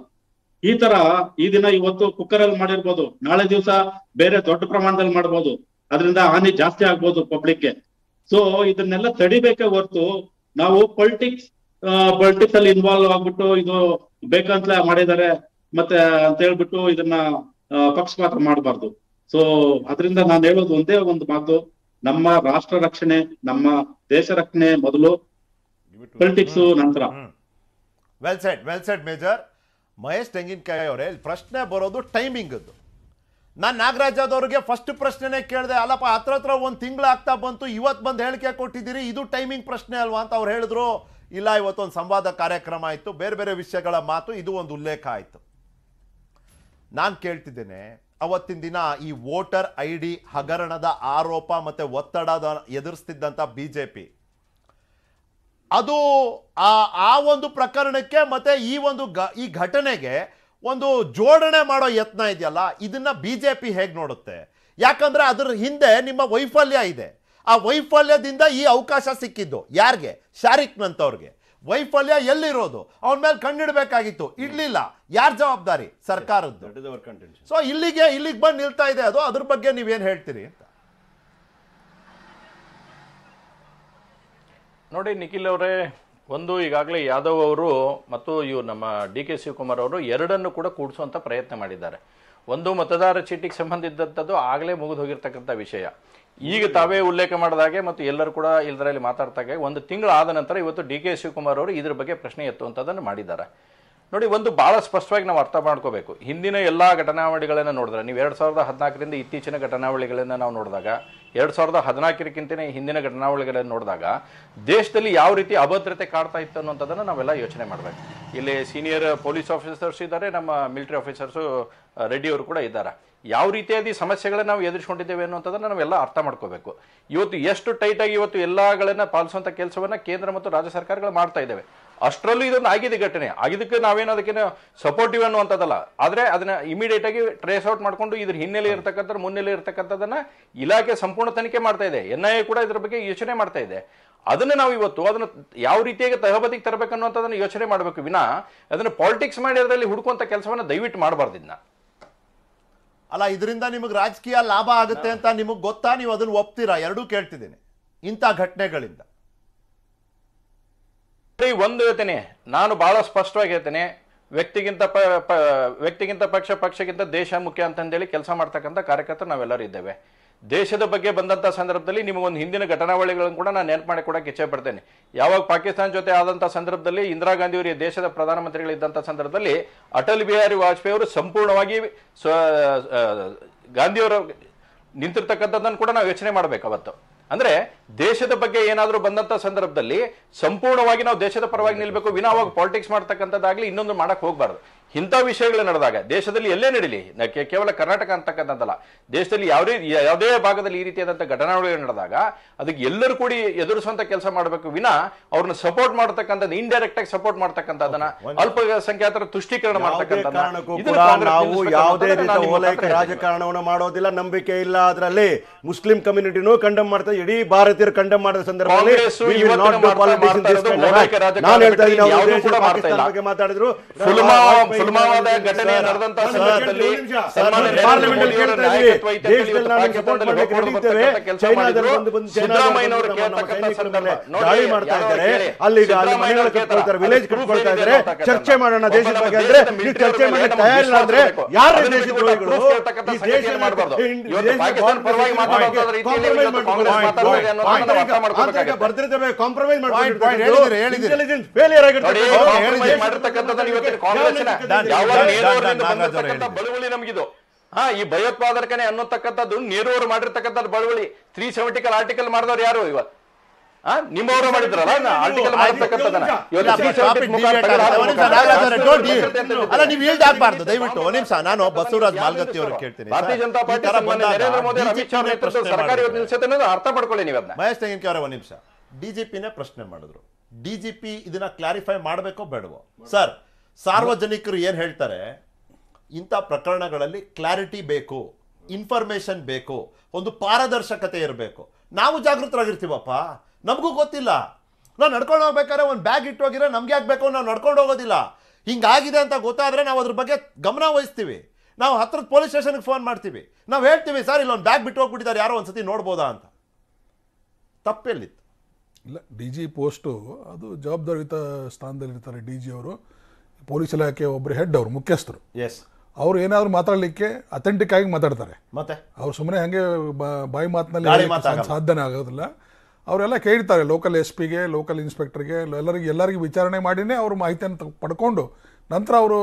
S6: ಈ ತರ ಈ ದಿನ ಇವತ್ತು ಕುಕ್ಕರ್ ಅಲ್ಲಿ ಮಾಡಿರ್ಬೋದು ನಾಳೆ ದಿವಸ ಬೇರೆ ದೊಡ್ಡ ಪ್ರಮಾಣದಲ್ಲಿ ಮಾಡ್ಬೋದು ಅದರಿಂದ ಹಾನಿ ಜಾಸ್ತಿ ಆಗ್ಬೋದು ಗೆ ಸೊ ಇದನ್ನೆಲ್ಲ ತಡಿಬೇಕೆ ಹೊರತು ನಾವು ಪೊಲಿಟಿಕ್ಸ್ ಪೊಲಿಟಿಕ್ಸ್ ಅಲ್ಲಿ ಇನ್ವಾಲ್ವ್ ಆಗ್ಬಿಟ್ಟು ಇದು ಬೇಕಂತ ಮಾಡಿದ್ದಾರೆ ಮತ್ತೆ ಅಂತ ಹೇಳ್ಬಿಟ್ಟು ಇದನ್ನ ಪಕ್ಷಪಾತ ಮಾಡಬಾರ್ದು ಸೊ ಅದರಿಂದ ನಾನು ಹೇಳೋದು ಒಂದೇ ಒಂದು ಮಾತು ನಮ್ಮ ರಾಷ್ಟ್ರ ರಕ್ಷಣೆ ನಮ್ಮ ದೇಶ ರಕ್ಷಣೆ ಮೊದಲು ಪೊಲಿಟಿಕ್ಸ್ ನಂತರ
S1: well set well set major Mahesh Tenginakai ಅವರೇ ಪ್ರಶ್ನೆ ಬರೋದು ಟೈಮಿಂಗ್ ನಾನು ನಾಗರಾಜ್ ಅವರಿಗೆ ಫಸ್ಟ್ ಪ್ರಶ್ನೆನೇ ಕೇಳಿದೆ ಅಲ್ಲಪ್ಪ ಹತ್ರ ಹತ್ರ ಒಂದು ತಿಂಗಳು ಆಗ್ತಾ ಬಂತು ಇವತ್ತು ಬಂದು ಹೇಳಿಕೆ ಕೊಟ್ಟಿದ್ದೀರಿ ಇದು ಟೈಮಿಂಗ್ ಪ್ರಶ್ನೆ ಅಲ್ವಾ ಅಂತ ಅವ್ರು ಹೇಳಿದ್ರು ಇಲ್ಲ ಇವತ್ತೊಂದು ಸಂವಾದ ಕಾರ್ಯಕ್ರಮ ಆಯ್ತು ಬೇರೆ ಬೇರೆ ವಿಷಯಗಳ ಮಾತು ಇದು ಒಂದು ಉಲ್ಲೇಖ ಆಯಿತು ನಾನು ಕೇಳ್ತಿದ್ದೇನೆ ಅವತ್ತಿನ ದಿನ ಈ ವೋಟರ್ ಐ ಡಿ ಹಗರಣದ ಆರೋಪ ಮತ್ತು ಒತ್ತಡದ ಎದುರಿಸ್ತಿದ್ದಂಥ ಬಿ ಜೆ ಪಿ ಅದು ಆ ಆ ಒಂದು ಪ್ರಕರಣಕ್ಕೆ ಮತ್ತು ಈ ಒಂದು ಈ ಘಟನೆಗೆ ಒಂದು ಜೋಡಣೆ ಮಾಡೋ ಯತ್ನ ಇದೆಯಲ್ಲ ಇದನ್ನು ಬಿ ಜೆ ಪಿ ಹೇಗೆ ನೋಡುತ್ತೆ ಯಾಕಂದರೆ ಅದರ ಹಿಂದೆ ನಿಮ್ಮ ವೈಫಲ್ಯ ಇದೆ ಆ ವೈಫಲ್ಯದಿಂದ ಈ ಅವಕಾಶ ಸಿಕ್ಕಿದ್ದು ಯಾರಿಗೆ ಶಾರಿಕ್ನಂಥವ್ರಿಗೆ ವೈಫಲ್ಯ ಎಲ್ಲಿರೋದು ಅವನ ಮೇಲೆ ಕಣ್ಣಿಡಬೇಕಾಗಿತ್ತು ಇಡ್ಲಿಲ್ಲ ಯಾರ ಜವಾಬ್ದಾರಿ ಸರ್ಕಾರದ್ದು ಸೊ ಇಲ್ಲಿಗೆ ಇಲ್ಲಿಗೆ ಬಂದು ನಿಲ್ತಾ ಇದೆ ಅದು ಅದ್ರ ಬಗ್ಗೆ ನೀವೇನ್ ಹೇಳ್ತೀರಿ ಅಂತ
S5: ನೋಡಿ ನಿಖಿಲ್ ಅವರೇ ಒಂದು ಈಗಾಗಲೇ ಯಾದವ್ ಅವರು ಮತ್ತು ಇವು ನಮ್ಮ ಡಿ ಕೆ ಶಿವಕುಮಾರ್ ಅವರು ಎರಡನ್ನು ಕೂಡ ಕೂಡಿಸುವಂಥ ಪ್ರಯತ್ನ ಮಾಡಿದ್ದಾರೆ ಒಂದು ಮತದಾರ ಚೀಟಿಗೆ ಸಂಬಂಧಿದ್ದಂಥದ್ದು ಆಗಲೇ ಮುಗಿದು ಹೋಗಿರ್ತಕ್ಕಂಥ ವಿಷಯ ಈಗ ತಾವೇ ಉಲ್ಲೇಖ ಮಾಡಿದಾಗೆ ಮತ್ತು ಎಲ್ಲರೂ ಕೂಡ ಇದರಲ್ಲಿ ಮಾತಾಡ್ತಾಗೆ ಒಂದು ತಿಂಗಳು ಆದ ನಂತರ ಇವತ್ತು ಡಿ ಕೆ ಶಿವಕುಮಾರ್ ಅವರು ಇದ್ರ ಬಗ್ಗೆ ಪ್ರಶ್ನೆ ಎತ್ತುವಂಥದ್ದನ್ನು ಮಾಡಿದ್ದಾರೆ ನೋಡಿ ಒಂದು ಭಾಳ ಸ್ಪಷ್ಟವಾಗಿ ನಾವು ಅರ್ಥ ಮಾಡ್ಕೋಬೇಕು ಹಿಂದಿನ ಎಲ್ಲ ಘಟನಾವಳಿಗಳನ್ನು ನೋಡಿದ್ರೆ ನೀವು ಎರಡು ಸಾವಿರದ ಹದಿನಾಲ್ಕರಿಂದ ಇತ್ತೀಚಿನ ಘಟನಾವಳಿಗಳನ್ನು ನಾವು ನೋಡಿದಾಗ ಎರಡು ಸಾವಿರದ ಹದಿನಾಲ್ಕರಕ್ಕಿಂತ ಹಿಂದಿನ ಘಟನಾವಳಿಗಳನ್ನು ನೋಡಿದಾಗ ದೇಶದಲ್ಲಿ ಯಾವ ರೀತಿ ಅಭದ್ರತೆ ಕಾಡ್ತಾ ಇತ್ತು ಅನ್ನೋಂಥದ್ದನ್ನು ನಾವೆಲ್ಲ ಯೋಚನೆ ಮಾಡಬೇಕು ಇಲ್ಲಿ ಸೀನಿಯರ್ ಪೊಲೀಸ್ ಆಫೀಸರ್ಸ್ ಇದ್ದಾರೆ ನಮ್ಮ ಮಿಲಿಟರಿ ಆಫೀಸರ್ಸು ರೆಡ್ಡಿಯವರು ಕೂಡ ಇದ್ದಾರೆ ಯಾವ ರೀತಿಯಾದಿ ಸಮಸ್ಯೆಗಳನ್ನು ನಾವು ಎದುರಿಸ್ಕೊಂಡಿದ್ದೇವೆ ಅನ್ನೋಂಥದ್ದನ್ನು ನಾವೆಲ್ಲ ಅರ್ಥ ಮಾಡ್ಕೋಬೇಕು ಇವತ್ತು ಎಷ್ಟು ಟೈಟಾಗಿ ಇವತ್ತು ಎಲ್ಲಗಳನ್ನು ಪಾಲಿಸುವಂಥ ಕೆಲಸವನ್ನು ಕೇಂದ್ರ ಮತ್ತು ರಾಜ್ಯ ಸರ್ಕಾರಗಳು ಮಾಡ್ತಾ ಇದ್ದಾವೆ ಅಷ್ಟರಲ್ಲೂ ಇದೊಂದು ಆಗಿದೆ ಘಟನೆ ಆಗಿದ್ದಕ್ಕೆ ನಾವೇನು ಅದಕ್ಕೇನು ಸಪೋರ್ಟಿವ್ ಅನ್ನುವಂಥದ್ದಲ್ಲ ಆದರೆ ಅದನ್ನ ಇಮಿಡಿಯೇಟ್ ಆಗಿ ಟ್ರೇಸ್ ಔಟ್ ಮಾಡಿಕೊಂಡು ಇದ್ರ ಹಿನ್ನೆಲೆ ಇರತಕ್ಕಂಥ ಮುನ್ನೆಲೆ ಇರತಕ್ಕಂಥದನ್ನ ಇಲಾಖೆ ಸಂಪೂರ್ಣ ತನಿಖೆ ಮಾಡ್ತಾ ಇದೆ ಎನ್ ಐ ಎ ಕೂಡ ಇದ್ರ ಬಗ್ಗೆ ಯೋಚನೆ ಮಾಡ್ತಾ ಇದೆ ಅದನ್ನು ನಾವು ಇವತ್ತು ಅದನ್ನು ಯಾವ ರೀತಿಯಾಗಿ ತಹಬದಿಗೆ ಅನ್ನುವಂಥದ್ದನ್ನು ಯೋಚನೆ ಮಾಡಬೇಕು ವಿನಾ ಅದನ್ನು ಪಾಲಿಟಿಕ್ಸ್ ಮಾಡಿ ಅದರಲ್ಲಿ ಹುಡುಕುವಂಥ ಕೆಲಸವನ್ನ
S1: ದಯವಿಟ್ಟು ಮಾಡಬಾರ್ದು ಅಲ್ಲ ಇದರಿಂದ ನಿಮಗೆ ರಾಜಕೀಯ ಲಾಭ ಆಗುತ್ತೆ ಅಂತ ನಿಮಗೆ ಗೊತ್ತಾ ನೀವು ಅದನ್ನು ಒಪ್ತೀರಾ ಎರಡೂ ಕೇಳ್ತಿದ್ದೀನಿ ಇಂಥ ಘಟನೆಗಳಿಂದ
S5: ಒಂದು ಹೇಳ್ತೇನೆ ನಾನು ಬಹಳ ಸ್ಪಷ್ಟವಾಗಿ ಹೇಳ್ತೇನೆ ವ್ಯಕ್ತಿಗಿಂತ ಪ ವ್ಯಕ್ತಿಗಿಂತ ಪಕ್ಷ ಪಕ್ಷಕ್ಕಿಂತ ದೇಶ ಮುಖ್ಯ ಅಂತಂದೇಳಿ ಕೆಲಸ ಮಾಡ್ತಕ್ಕಂಥ ಕಾರ್ಯಕರ್ತರು ನಾವೆಲ್ಲರೂ ಇದ್ದೇವೆ ದೇಶದ ಬಗ್ಗೆ ಬಂದಂಥ ಸಂದರ್ಭದಲ್ಲಿ ನಿಮಗೊಂದು ಹಿಂದಿನ ಘಟನಾವಳಿಗಳನ್ನು ಕೂಡ ನಾನು ನೆನಪು ಮಾಡಿ ಕೊಡೋಕೆ ಇಚ್ಛೆ ಪಡ್ತೇನೆ ಯಾವಾಗ ಪಾಕಿಸ್ತಾನ ಜೊತೆ ಆದಂಥ ಸಂದರ್ಭದಲ್ಲಿ ಇಂದಿರಾ ಗಾಂಧಿಯವರಿಗೆ ದೇಶದ ಪ್ರಧಾನಮಂತ್ರಿಗಳಿದ್ದಂಥ ಸಂದರ್ಭದಲ್ಲಿ ಅಟಲ್ ಬಿಹಾರಿ ವಾಜಪೇಯಿ ಅವರು ಸಂಪೂರ್ಣವಾಗಿ ಸ್ವ ಗಾಂಧಿಯವರು ನಿಂತಿರ್ತಕ್ಕಂಥದ್ದನ್ನು ಕೂಡ ನಾವು ಯೋಚನೆ ಮಾಡಬೇಕು ಅವತ್ತು ಅಂದ್ರೆ ದೇಶದ ಬಗ್ಗೆ ಏನಾದರೂ ಬಂದಂತ ಸಂದರ್ಭದಲ್ಲಿ ಸಂಪೂರ್ಣವಾಗಿ ನಾವು ದೇಶದ ಪರವಾಗಿ ನಿಲ್ಬೇಕು ವಿನಾ ಅವಾಗ ಪಾಲಿಟಿಕ್ಸ್ ಮಾಡ್ತಕ್ಕಂಥದ್ದಾಗ್ಲಿ ಇನ್ನೊಂದು ಮಾಡಕ್ ಹೋಗ್ಬಾರ್ದು ಇಂಥ ವಿಷಯಗಳು ನಡೆದಾಗ ದೇಶದಲ್ಲಿ ಎಲ್ಲೇ ನಡೀಲಿ ಕೇವಲ ಕರ್ನಾಟಕ ಅಂತಕ್ಕಂಥದ್ದಲ್ಲ ದೇಶದಲ್ಲಿ ಯಾವುದೇ ಯಾವುದೇ ಭಾಗದಲ್ಲಿ ಈ ರೀತಿಯಾದಂಥ ಘಟನೆಗಳು ನಡೆದಾಗ ಅದಕ್ಕೆ ಎಲ್ಲರೂ ಕೂಡಿ ಎದುರಿಸುವಂಥ ಕೆಲಸ ಮಾಡಬೇಕು ವಿನ ಅವ್ರನ್ನ ಸಪೋರ್ಟ್ ಮಾಡ್ತಕ್ಕಂಥದ್ದು ಇಂಡೈರೆಕ್ಟ್ ಆಗಿ ಸಪೋರ್ಟ್ ಮಾಡ್ತಕ್ಕಂಥದ್ದನ್ನ ಅಲ್ಪಸಂಖ್ಯಾತರ ತುಷ್ಟೀಕರಣ ನಾವು ರೀತಿಯ
S4: ರಾಜಕಾರಣವನ್ನು ಮಾಡೋದಿಲ್ಲ ನಂಬಿಕೆ ಇಲ್ಲ ಅದರಲ್ಲಿ ಮುಸ್ಲಿಂ ಕಮ್ಯುನಿಟಿನೂ ಕಂಡಮ್ ಮಾಡ್ತಾ ಇಡೀ ಭಾರತೀಯರು ಕಂಡಮ್ ಮಾಡಿದ ಸಂದರ್ಭದಲ್ಲಿ ಮಾತಾಡಿದ್ರು ಸುಲಭವಾದ ಘಟನೆ ನಡೆದಂತ ಸಂದರ್ಭದಲ್ಲಿ ಮಾಡ್ತಾ ಇದ್ದಾರೆ ಚರ್ಚೆ ಮಾಡೋಣ ದೇಶದ ಬಗ್ಗೆ ಅಂದ್ರೆ ಈ ಚರ್ಚೆ ಮಾಡಕ್ಕೆ ಕಾಂಪ್ರಮೈಸ್
S5: ಬಳುವಳಿ ನಮಗಿದು ಹಾ ಈ ಭಯೋತ್ಪಾದಕನೇ ಅನ್ನೋತಕ್ಕಂಥದ್ದು ನೇರೂರು ಮಾಡಿರ್ತಕ್ಕಂಥದ್ ಬಳುವಳಿ ತ್ರೀ ಸೆವೆಂಟಿಕಲ್ ಆರ್ಟಿಕಲ್ ಮಾಡಿದವ್ರು ಯಾರು ಇವಾಗ ನಿಮ್ಮವರು ಮಾಡಿದ್ರಲ್ಲ ಆರ್ಟಿಕಲ್
S1: ಅಲ್ಲ ನೀವು ಇಲ್ಡ್ ಆಗ್ಬಾರ್ದು ದಯವಿಟ್ಟು ನಿಮಿಷ ನಾನು ಬಸವರಾಜ್ ಮಾಲ್ಗತ್ತಿ ಅವರು ಕೇಳ್ತೀನಿ ಭಾರತೀಯ ಜನತಾ ಪಾರ್ಟಿ ನರೇಂದ್ರ ಮೋದಿ ಅಮಿತ್ ಶಾ ನೇತೃತ್ವದ ಸರ್ಕಾರ ನಿಲ್ಸುತ್ತೆ ಅನ್ನೋದು ಅರ್ಥ ಮಾಡ್ಕೊಳ್ಳಿ ನೀವು ಮಹೇಶ್ ತೆಂಗಿನಕಿ ಅವರ ಒಂದು ನಿಮಿಷ ಡಿಜಿಪಿನೇ ಪ್ರಶ್ನೆ ಮಾಡಿದ್ರು ಡಿಜಿಪಿ ಇದನ್ನ ಕ್ಲಾರಿಫೈ ಮಾಡ್ಬೇಕೋ ಬೇಡವೋ ಸರ್ ಸಾರ್ವಜನಿಕರು ಏನು ಹೇಳ್ತಾರೆ ಇಂಥ ಪ್ರಕರಣಗಳಲ್ಲಿ ಕ್ಲಾರಿಟಿ ಬೇಕು ಇನ್ಫಾರ್ಮೇಷನ್ ಬೇಕು ಒಂದು ಪಾರದರ್ಶಕತೆ ಇರಬೇಕು ನಾವು ಜಾಗೃತರಾಗಿರ್ತೀವಪ್ಪ ನಮಗೂ ಗೊತ್ತಿಲ್ಲ ನಾವು ನಡ್ಕೊಂಡು ಹೋಗ್ಬೇಕಾದ್ರೆ ಒಂದು ಬ್ಯಾಗ್ ಇಟ್ಟು ಹೋಗಿರೋ ನಮ್ಗೆ ಯಾಕೆ ಬೇಕು ನಾವು ನಡ್ಕೊಂಡು ಹೋಗೋದಿಲ್ಲ ಹಿಂಗಾಗಿದೆ ಅಂತ ಗೊತ್ತಾದರೆ ನಾವು ಅದ್ರ ಬಗ್ಗೆ ಗಮನ ವಹಿಸ್ತೀವಿ ನಾವು ಹತ್ರದ ಪೊಲೀಸ್ ಸ್ಟೇಷನ್ಗೆ ಫೋನ್ ಮಾಡ್ತೀವಿ ನಾವು ಹೇಳ್ತೀವಿ ಸರ್ ಇಲ್ಲೊಂದು ಬ್ಯಾಗ್ ಬಿಟ್ಟು ಹೋಗ್ಬಿಟ್ಟಿದ್ದಾರೆ ಯಾರೋ ಒಂದು ಸತಿ ನೋಡ್ಬೋದಾ ಅಂತ ತಪ್ಪೆಲ್ಲಿತ್ತು
S3: ಇಲ್ಲ ಡಿ ಜಿ ಪೋಸ್ಟು ಅದು ಜವಾಬ್ದಾರಿಯುತ ಸ್ಥಾನದಲ್ಲಿರ್ತಾರೆ ಡಿ ಜಿ ಅವರು ಪೊಲೀಸ್ ಇಲಾಖೆ ಒಬ್ರು ಹೆಡ್ ಅವರು ಮುಖ್ಯಸ್ಥರು ಎಸ್ ಅವ್ರು ಏನಾದ್ರು ಮಾತಾಡಲಿಕ್ಕೆ ಅಥೆಂಟಿಕ್ ಆಗಿ ಮಾತಾಡ್ತಾರೆ ಮತ್ತೆ ಅವ್ರು ಸುಮ್ಮನೆ ಹಂಗೆ ಬಾಯಿ ಮಾತಿನಲ್ಲಿ ಸಾಧನೆ ಆಗೋದಿಲ್ಲ ಅವರೆಲ್ಲ ಕೇಳ್ತಾರೆ ಲೋಕಲ್ ಎಸ್ ಪಿಗೆ ಲೋಕಲ್ ಇನ್ಸ್ಪೆಕ್ಟರ್ಗೆ ಎಲ್ಲರಿಗೆ ಎಲ್ಲರಿಗೂ ವಿಚಾರಣೆ ಮಾಡಿನೇ ಅವರು ಮಾಹಿತಿಯನ್ನು ಪಡ್ಕೊಂಡು ನಂತರ ಅವರು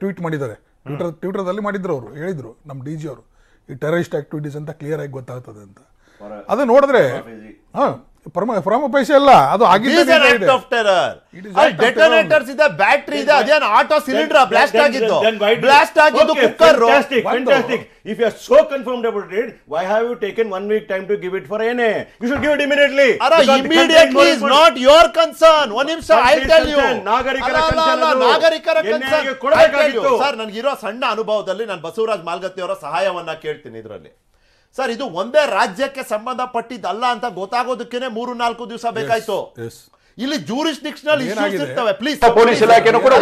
S3: ಟ್ವೀಟ್ ಮಾಡಿದ್ದಾರೆ ಟ್ವಿಟರ್ ಟ್ವಿಟರ್ದಲ್ಲಿ ಮಾಡಿದ್ರು ಅವರು ಹೇಳಿದರು ನಮ್ಮ ಡಿ ಜಿ ಅವರು ಈ ಟೆರರಿಸ್ಟ್ ಆಕ್ಟಿವಿಟೀಸ್ ಅಂತ ಕ್ಲಿಯರ್ ಆಗಿ ಗೊತ್ತಾಗ್ತದೆ ಅಂತ ಅದನ್ನು ನೋಡಿದ್ರೆ ಹಾಂ ಪ್ರಮ ಪೈಸೆ ಅಲ್ಲ ಅದು ಡೆಟೋನೇಟರ್ಸ್ ಇದೆ ಬ್ಯಾಟ್ರಿ ಇದೆ ಅದೇನು ಆಟೋ ಸಿಲಿಂಡರ್ ಬ್ಲಾಸ್ಟ್ ಆಗಿದ್ದು
S1: ಬ್ಲಾಸ್ಟ್ ಆಗಿದ್ದು cooker fantastic
S4: if you are so confirmed about it why have you taken 1 week time to give it for ಏನೇ you should give it immediately immediately is not
S1: your concern one ನಿಮಿಷ I tell you ನಾಗರಿಕರ concern ನಾಗರಿಕರ concern sir ನನಗೆ ಇರೋ ಸಣ್ಣ ಅನುಭವದಲ್ಲಿ ನಾನು ಬಸವರಾಜ್ ಮಾಲ್ಗತ್ತಿ ಅವರ ಸಹಾಯವನ್ನ ಕೇಳ್ತೀನಿ ಇದರಲ್ಲಿ ಸರ್ ಇದು ಒಂದೇ ರಾಜ್ಯಕ್ಕೆ ಸಂಬಂಧಪಟ್ಟಿದ್ದಲ್ಲ ಅಂತ ಗೊತ್ತಾಗೋದಕ್ಕೇನೆ ಮೂರು ನಾಲ್ಕು ದಿವಸ ಬೇಕಾಯ್ತು ಇಲ್ಲಿ ಜೂರಿಸ್ಟಿಕ್ಷನಲ್ ಇಶ್ಯೂಸ್ ಇರ್ತವೆ ಪ್ಲೀಸ್ ಪೊಲೀಸ್ ಕೂಡ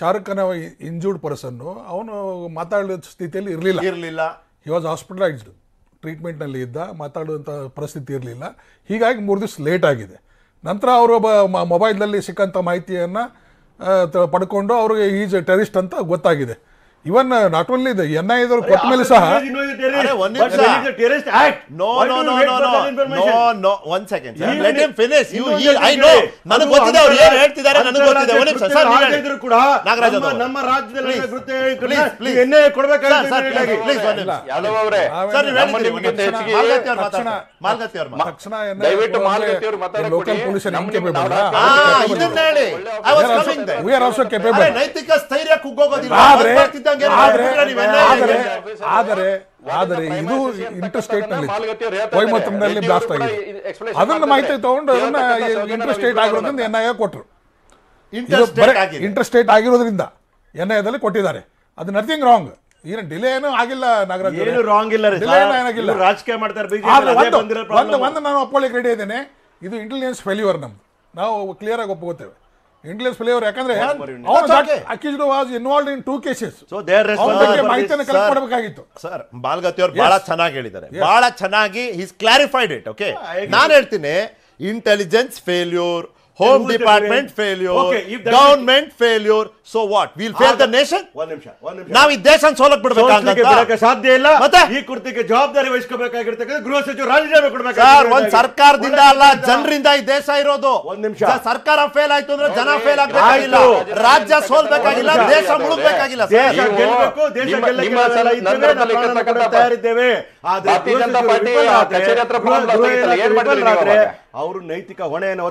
S3: ಶಾರುಖ್ ಖಾನ್ ಇಂಜೂರ್ಡ್ ಪರ್ಸನ್ ಅವನು ಮಾತಾಡುವ ಸ್ಥಿತಿಯಲ್ಲಿ ಇರಲಿಲ್ಲ ಇರಲಿಲ್ಲ ಹಿ ವಾಸ್ ಹಾಸ್ಪಿಟಲೈಸ್ಡ್ ಟ್ರೀಟ್ಮೆಂಟ್ನಲ್ಲಿ ಇದ್ದ ಮಾತಾಡುವಂಥ ಪರಿಸ್ಥಿತಿ ಇರಲಿಲ್ಲ ಹೀಗಾಗಿ ಮೂರು ದಿವಸ ಲೇಟ್ ಆಗಿದೆ ನಂತರ ಮೊಬೈಲ್ ಮೊಬೈಲ್ನಲ್ಲಿ ಸಿಕ್ಕಂಥ ಮಾಹಿತಿಯನ್ನ ಪಡ್ಕೊಂಡು ಅವ್ರಿಗೆ ಈಜ್ ಟೆರಿಸ್ಟ್ ಅಂತ ಗೊತ್ತಾಗಿದೆ even not only the N I ಇದ್ರು ಕೊಟ್ಟ ಮೇಲೆ ಸಹ
S1: ಸೆಕೆಂಡ್ ಕೂಡ ನಮ್ಮ ರಾಜ್ಯದಲ್ಲಿ
S3: ಲೋಕಲ್
S1: ನೈತಿಕ ಸ್ಥೈರ್ಯ ಕುಗ್ಗೋಗೋದಿಲ್ಲ ಇದ್ದಂಗೆ
S3: ಆದರೆ ಆದರೆ ಇದು ಇಂಟರ್ ಸ್ಟೇಟ್ ನಲ್ಲಿ ಬ್ಲಾಸ್ಟ್ ಆಗಿದೆ ಅದನ್ನ ಮಾಹಿತಿ ತಗೊಂಡು ಅದನ್ನ ಇಂಟರ್ ಸ್ಟೇಟ್ ಆಗಿರೋದ್ರಿಂದ ಎನ್ ಐ ಎ ಕೊಟ್ಟರು ಇಂಟರ್ ಸ್ಟೇಟ್ ಆಗಿರೋದ್ರಿಂದ ಎನ್ ಐ ದಲ್ಲಿ ಕೊಟ್ಟಿದ್ದಾರೆ ಅದು ನಥಿಂಗ್ ರಾಂಗ್ ಏನು ಡಿಲೇ ಏನೂ ಆಗಿಲ್ಲ ನಾಗರಾಜ್ ಏನು ರಾಂಗ್ ಇಲ್ಲ ಡಿಲೇ ಏನಾಗಿಲ್ಲ
S4: ರಾಜಕೀಯ ಮಾಡ್ತಾರೆ ಬಿಜೆಪಿ ಒಂದು
S3: ನಾನು ಒಪ್ಕೊಳ್ಳಿಕ್ಕೆ ರೆಡಿ ಇದ್ದೇನೆ ಇದು ಇಂಟೆಲಿಜೆನ್ಸ್ ಫೇಲ್ಯೂರ್ ನಮ್ದು ನಾವು ಕ್ಲಿಯರ್ ಆಗಿ ಒಪ್ಪುತ್ತೇವೆ ಇಂಗ್ಲಿಷ್ ಫ್ಲೇವರ್ ಯಾಕಂದ್ರೆ accused was involve in two cases so
S1: there ಮಾಹಿತಿಯನ್ನು ಕಲೆಕ್ಟ್ ಮಾಡಬೇಕಾಗಿತ್ತು ಸರ್ ಬಾಲ್ಗತಿ ಅವರು ಬಹಳ ಚೆನ್ನಾಗಿ ಹೇಳಿದ್ದಾರೆ ಬಹಳ ಚೆನ್ನಾಗಿ ಹಿಸ್ ಕ್ಲಾರಿಫೈಡ್ ಇಟ್ ಓಕೆ ನಾನು ಹೇಳ್ತೀನಿ intelligence failure home department failure okay, failure government what will fail the nation
S4: ಒಂದ್ ನಿಮಿಷ ಒಂದ್ ನಿಮಿಷ
S1: ನಾವು ಈ ದೇಶ ಸೋಲಕ್ ಬಿಡಬೇಕಾಗತ್ತೆ ಸಾಧ್ಯ ಇಲ್ಲ ಮತ್ತೆ ಈ ಕುರ್ತಿಗೆ ಜವಾಬ್ದಾರಿ
S4: ವಹಿಸಬೇಕಾಗಿರ್ತಕ್ಕಂಥ ಗೃಹ ಸಚಿವ ರಾಜೀನಾಮೆ ಕೊಡಬೇಕು ಸರ್ ಒಂದ್ ಸರ್ಕಾರದಿಂದ ಅಲ್ಲ ಜನರಿಂದ ಈ ದೇಶ ಇರೋದು ಒಂದ್ ನಿಮಿಷ ಸರ್ಕಾರ ಫೇಲ್ ಆಯ್ತು ಅಂದ್ರೆ ಜನ ಫೇಲ್ ಆಗ್ಬೇಕಾಗಿಲ್ಲ ರಾಜ್ಯ ಸೋಲ್ಬೇಕಾಗಿಲ್ಲ ದೇಶ ಮುಳುಗ್ಬೇಕಾಗಿಲ್ಲ ಸರ್ ಗೆಲ್ಲಬೇಕು ದೇಶ ಗೆಲ್ಲಕ್ಕೆ ತಯಾರಿದ್ದೇವೆ ಅವರು ನೈತಿಕ ಹೊಣೆಯನ್ನು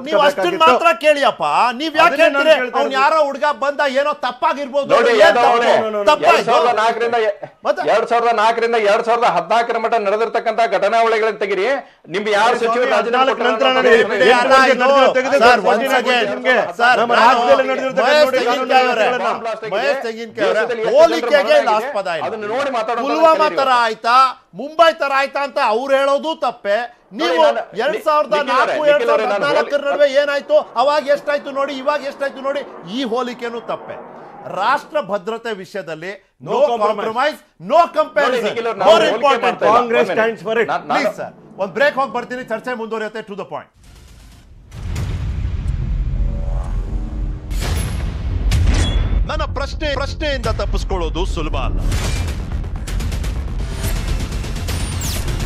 S4: ಮಾತ್ರ ಕೇಳಿಯಪ್ಪ ನೀವ್ ಯಾಕೆ
S1: ಹೇಳ್ತೀರಿ ಅವ್ನು ಯಾರೋ ಹುಡುಗ ಬಂದ ಏನೋ ತಪ್ಪಾಗಿರ್ಬೋದು ಎರಡ್ ಸಾವಿರದ
S5: ನಾಲ್ಕರಿಂದ ಎರಡ್ ಸಾವಿರದ ಹದಿನಾಲ್ಕರ ಮಟ್ಟ ನಡೆದಿರ್ತಕ್ಕಂತ ಘಟನಾವಳಿಗಳನ್ನ ತೆಗಿರಿ ನಿಮ್ಗೆ ಯಾರು ಸಚಿವ ರಾಜೀನಾಮೆ
S1: ಹೋಲಿಕೆಗೆ ಪುಲ್ವಾಮಾ ತರ ಆಯ್ತಾ ಮುಂಬೈ ತರ ಆಯ್ತಾ ಅಂತ ಅವ್ರು ಹೇಳೋದು ತಪ್ಪೆ ನೀವು ಎರಡ್ ಸಾವಿರದ ನಾಲ್ಕು ಎರಡ್ ಸಾವಿರದ ನಡುವೆ ಏನಾಯ್ತು ಅವಾಗ ಎಷ್ಟಾಯ್ತು ನೋಡಿ ಇವಾಗ ಎಷ್ಟಾಯ್ತು ನೋಡಿ ಈ ಹೋಲಿಕೆನೂ ತಪ್ಪೆ ರಾಷ್ಟ್ರ ಭದ್ರತೆ ವಿಷಯದಲ್ಲಿ no compromise no comparison more sir ಒಂದು ಬ್ರೇಕ್ ಹೋಗಿ ಬರ್ತೀನಿ ಚರ್ಚೆ ಮುಂದುವರಿಯುತ್ತೆ ಟು ದ ಪಾಯಿಂಟ್ ನನ್ನ ಪ್ರಶ್ನೆ ಪ್ರಶ್ನೆಯಿಂದ ತಪ್ಪಿಸ್ಕೊಳ್ಳೋದು ಸುಲಭ ಅಲ್ಲ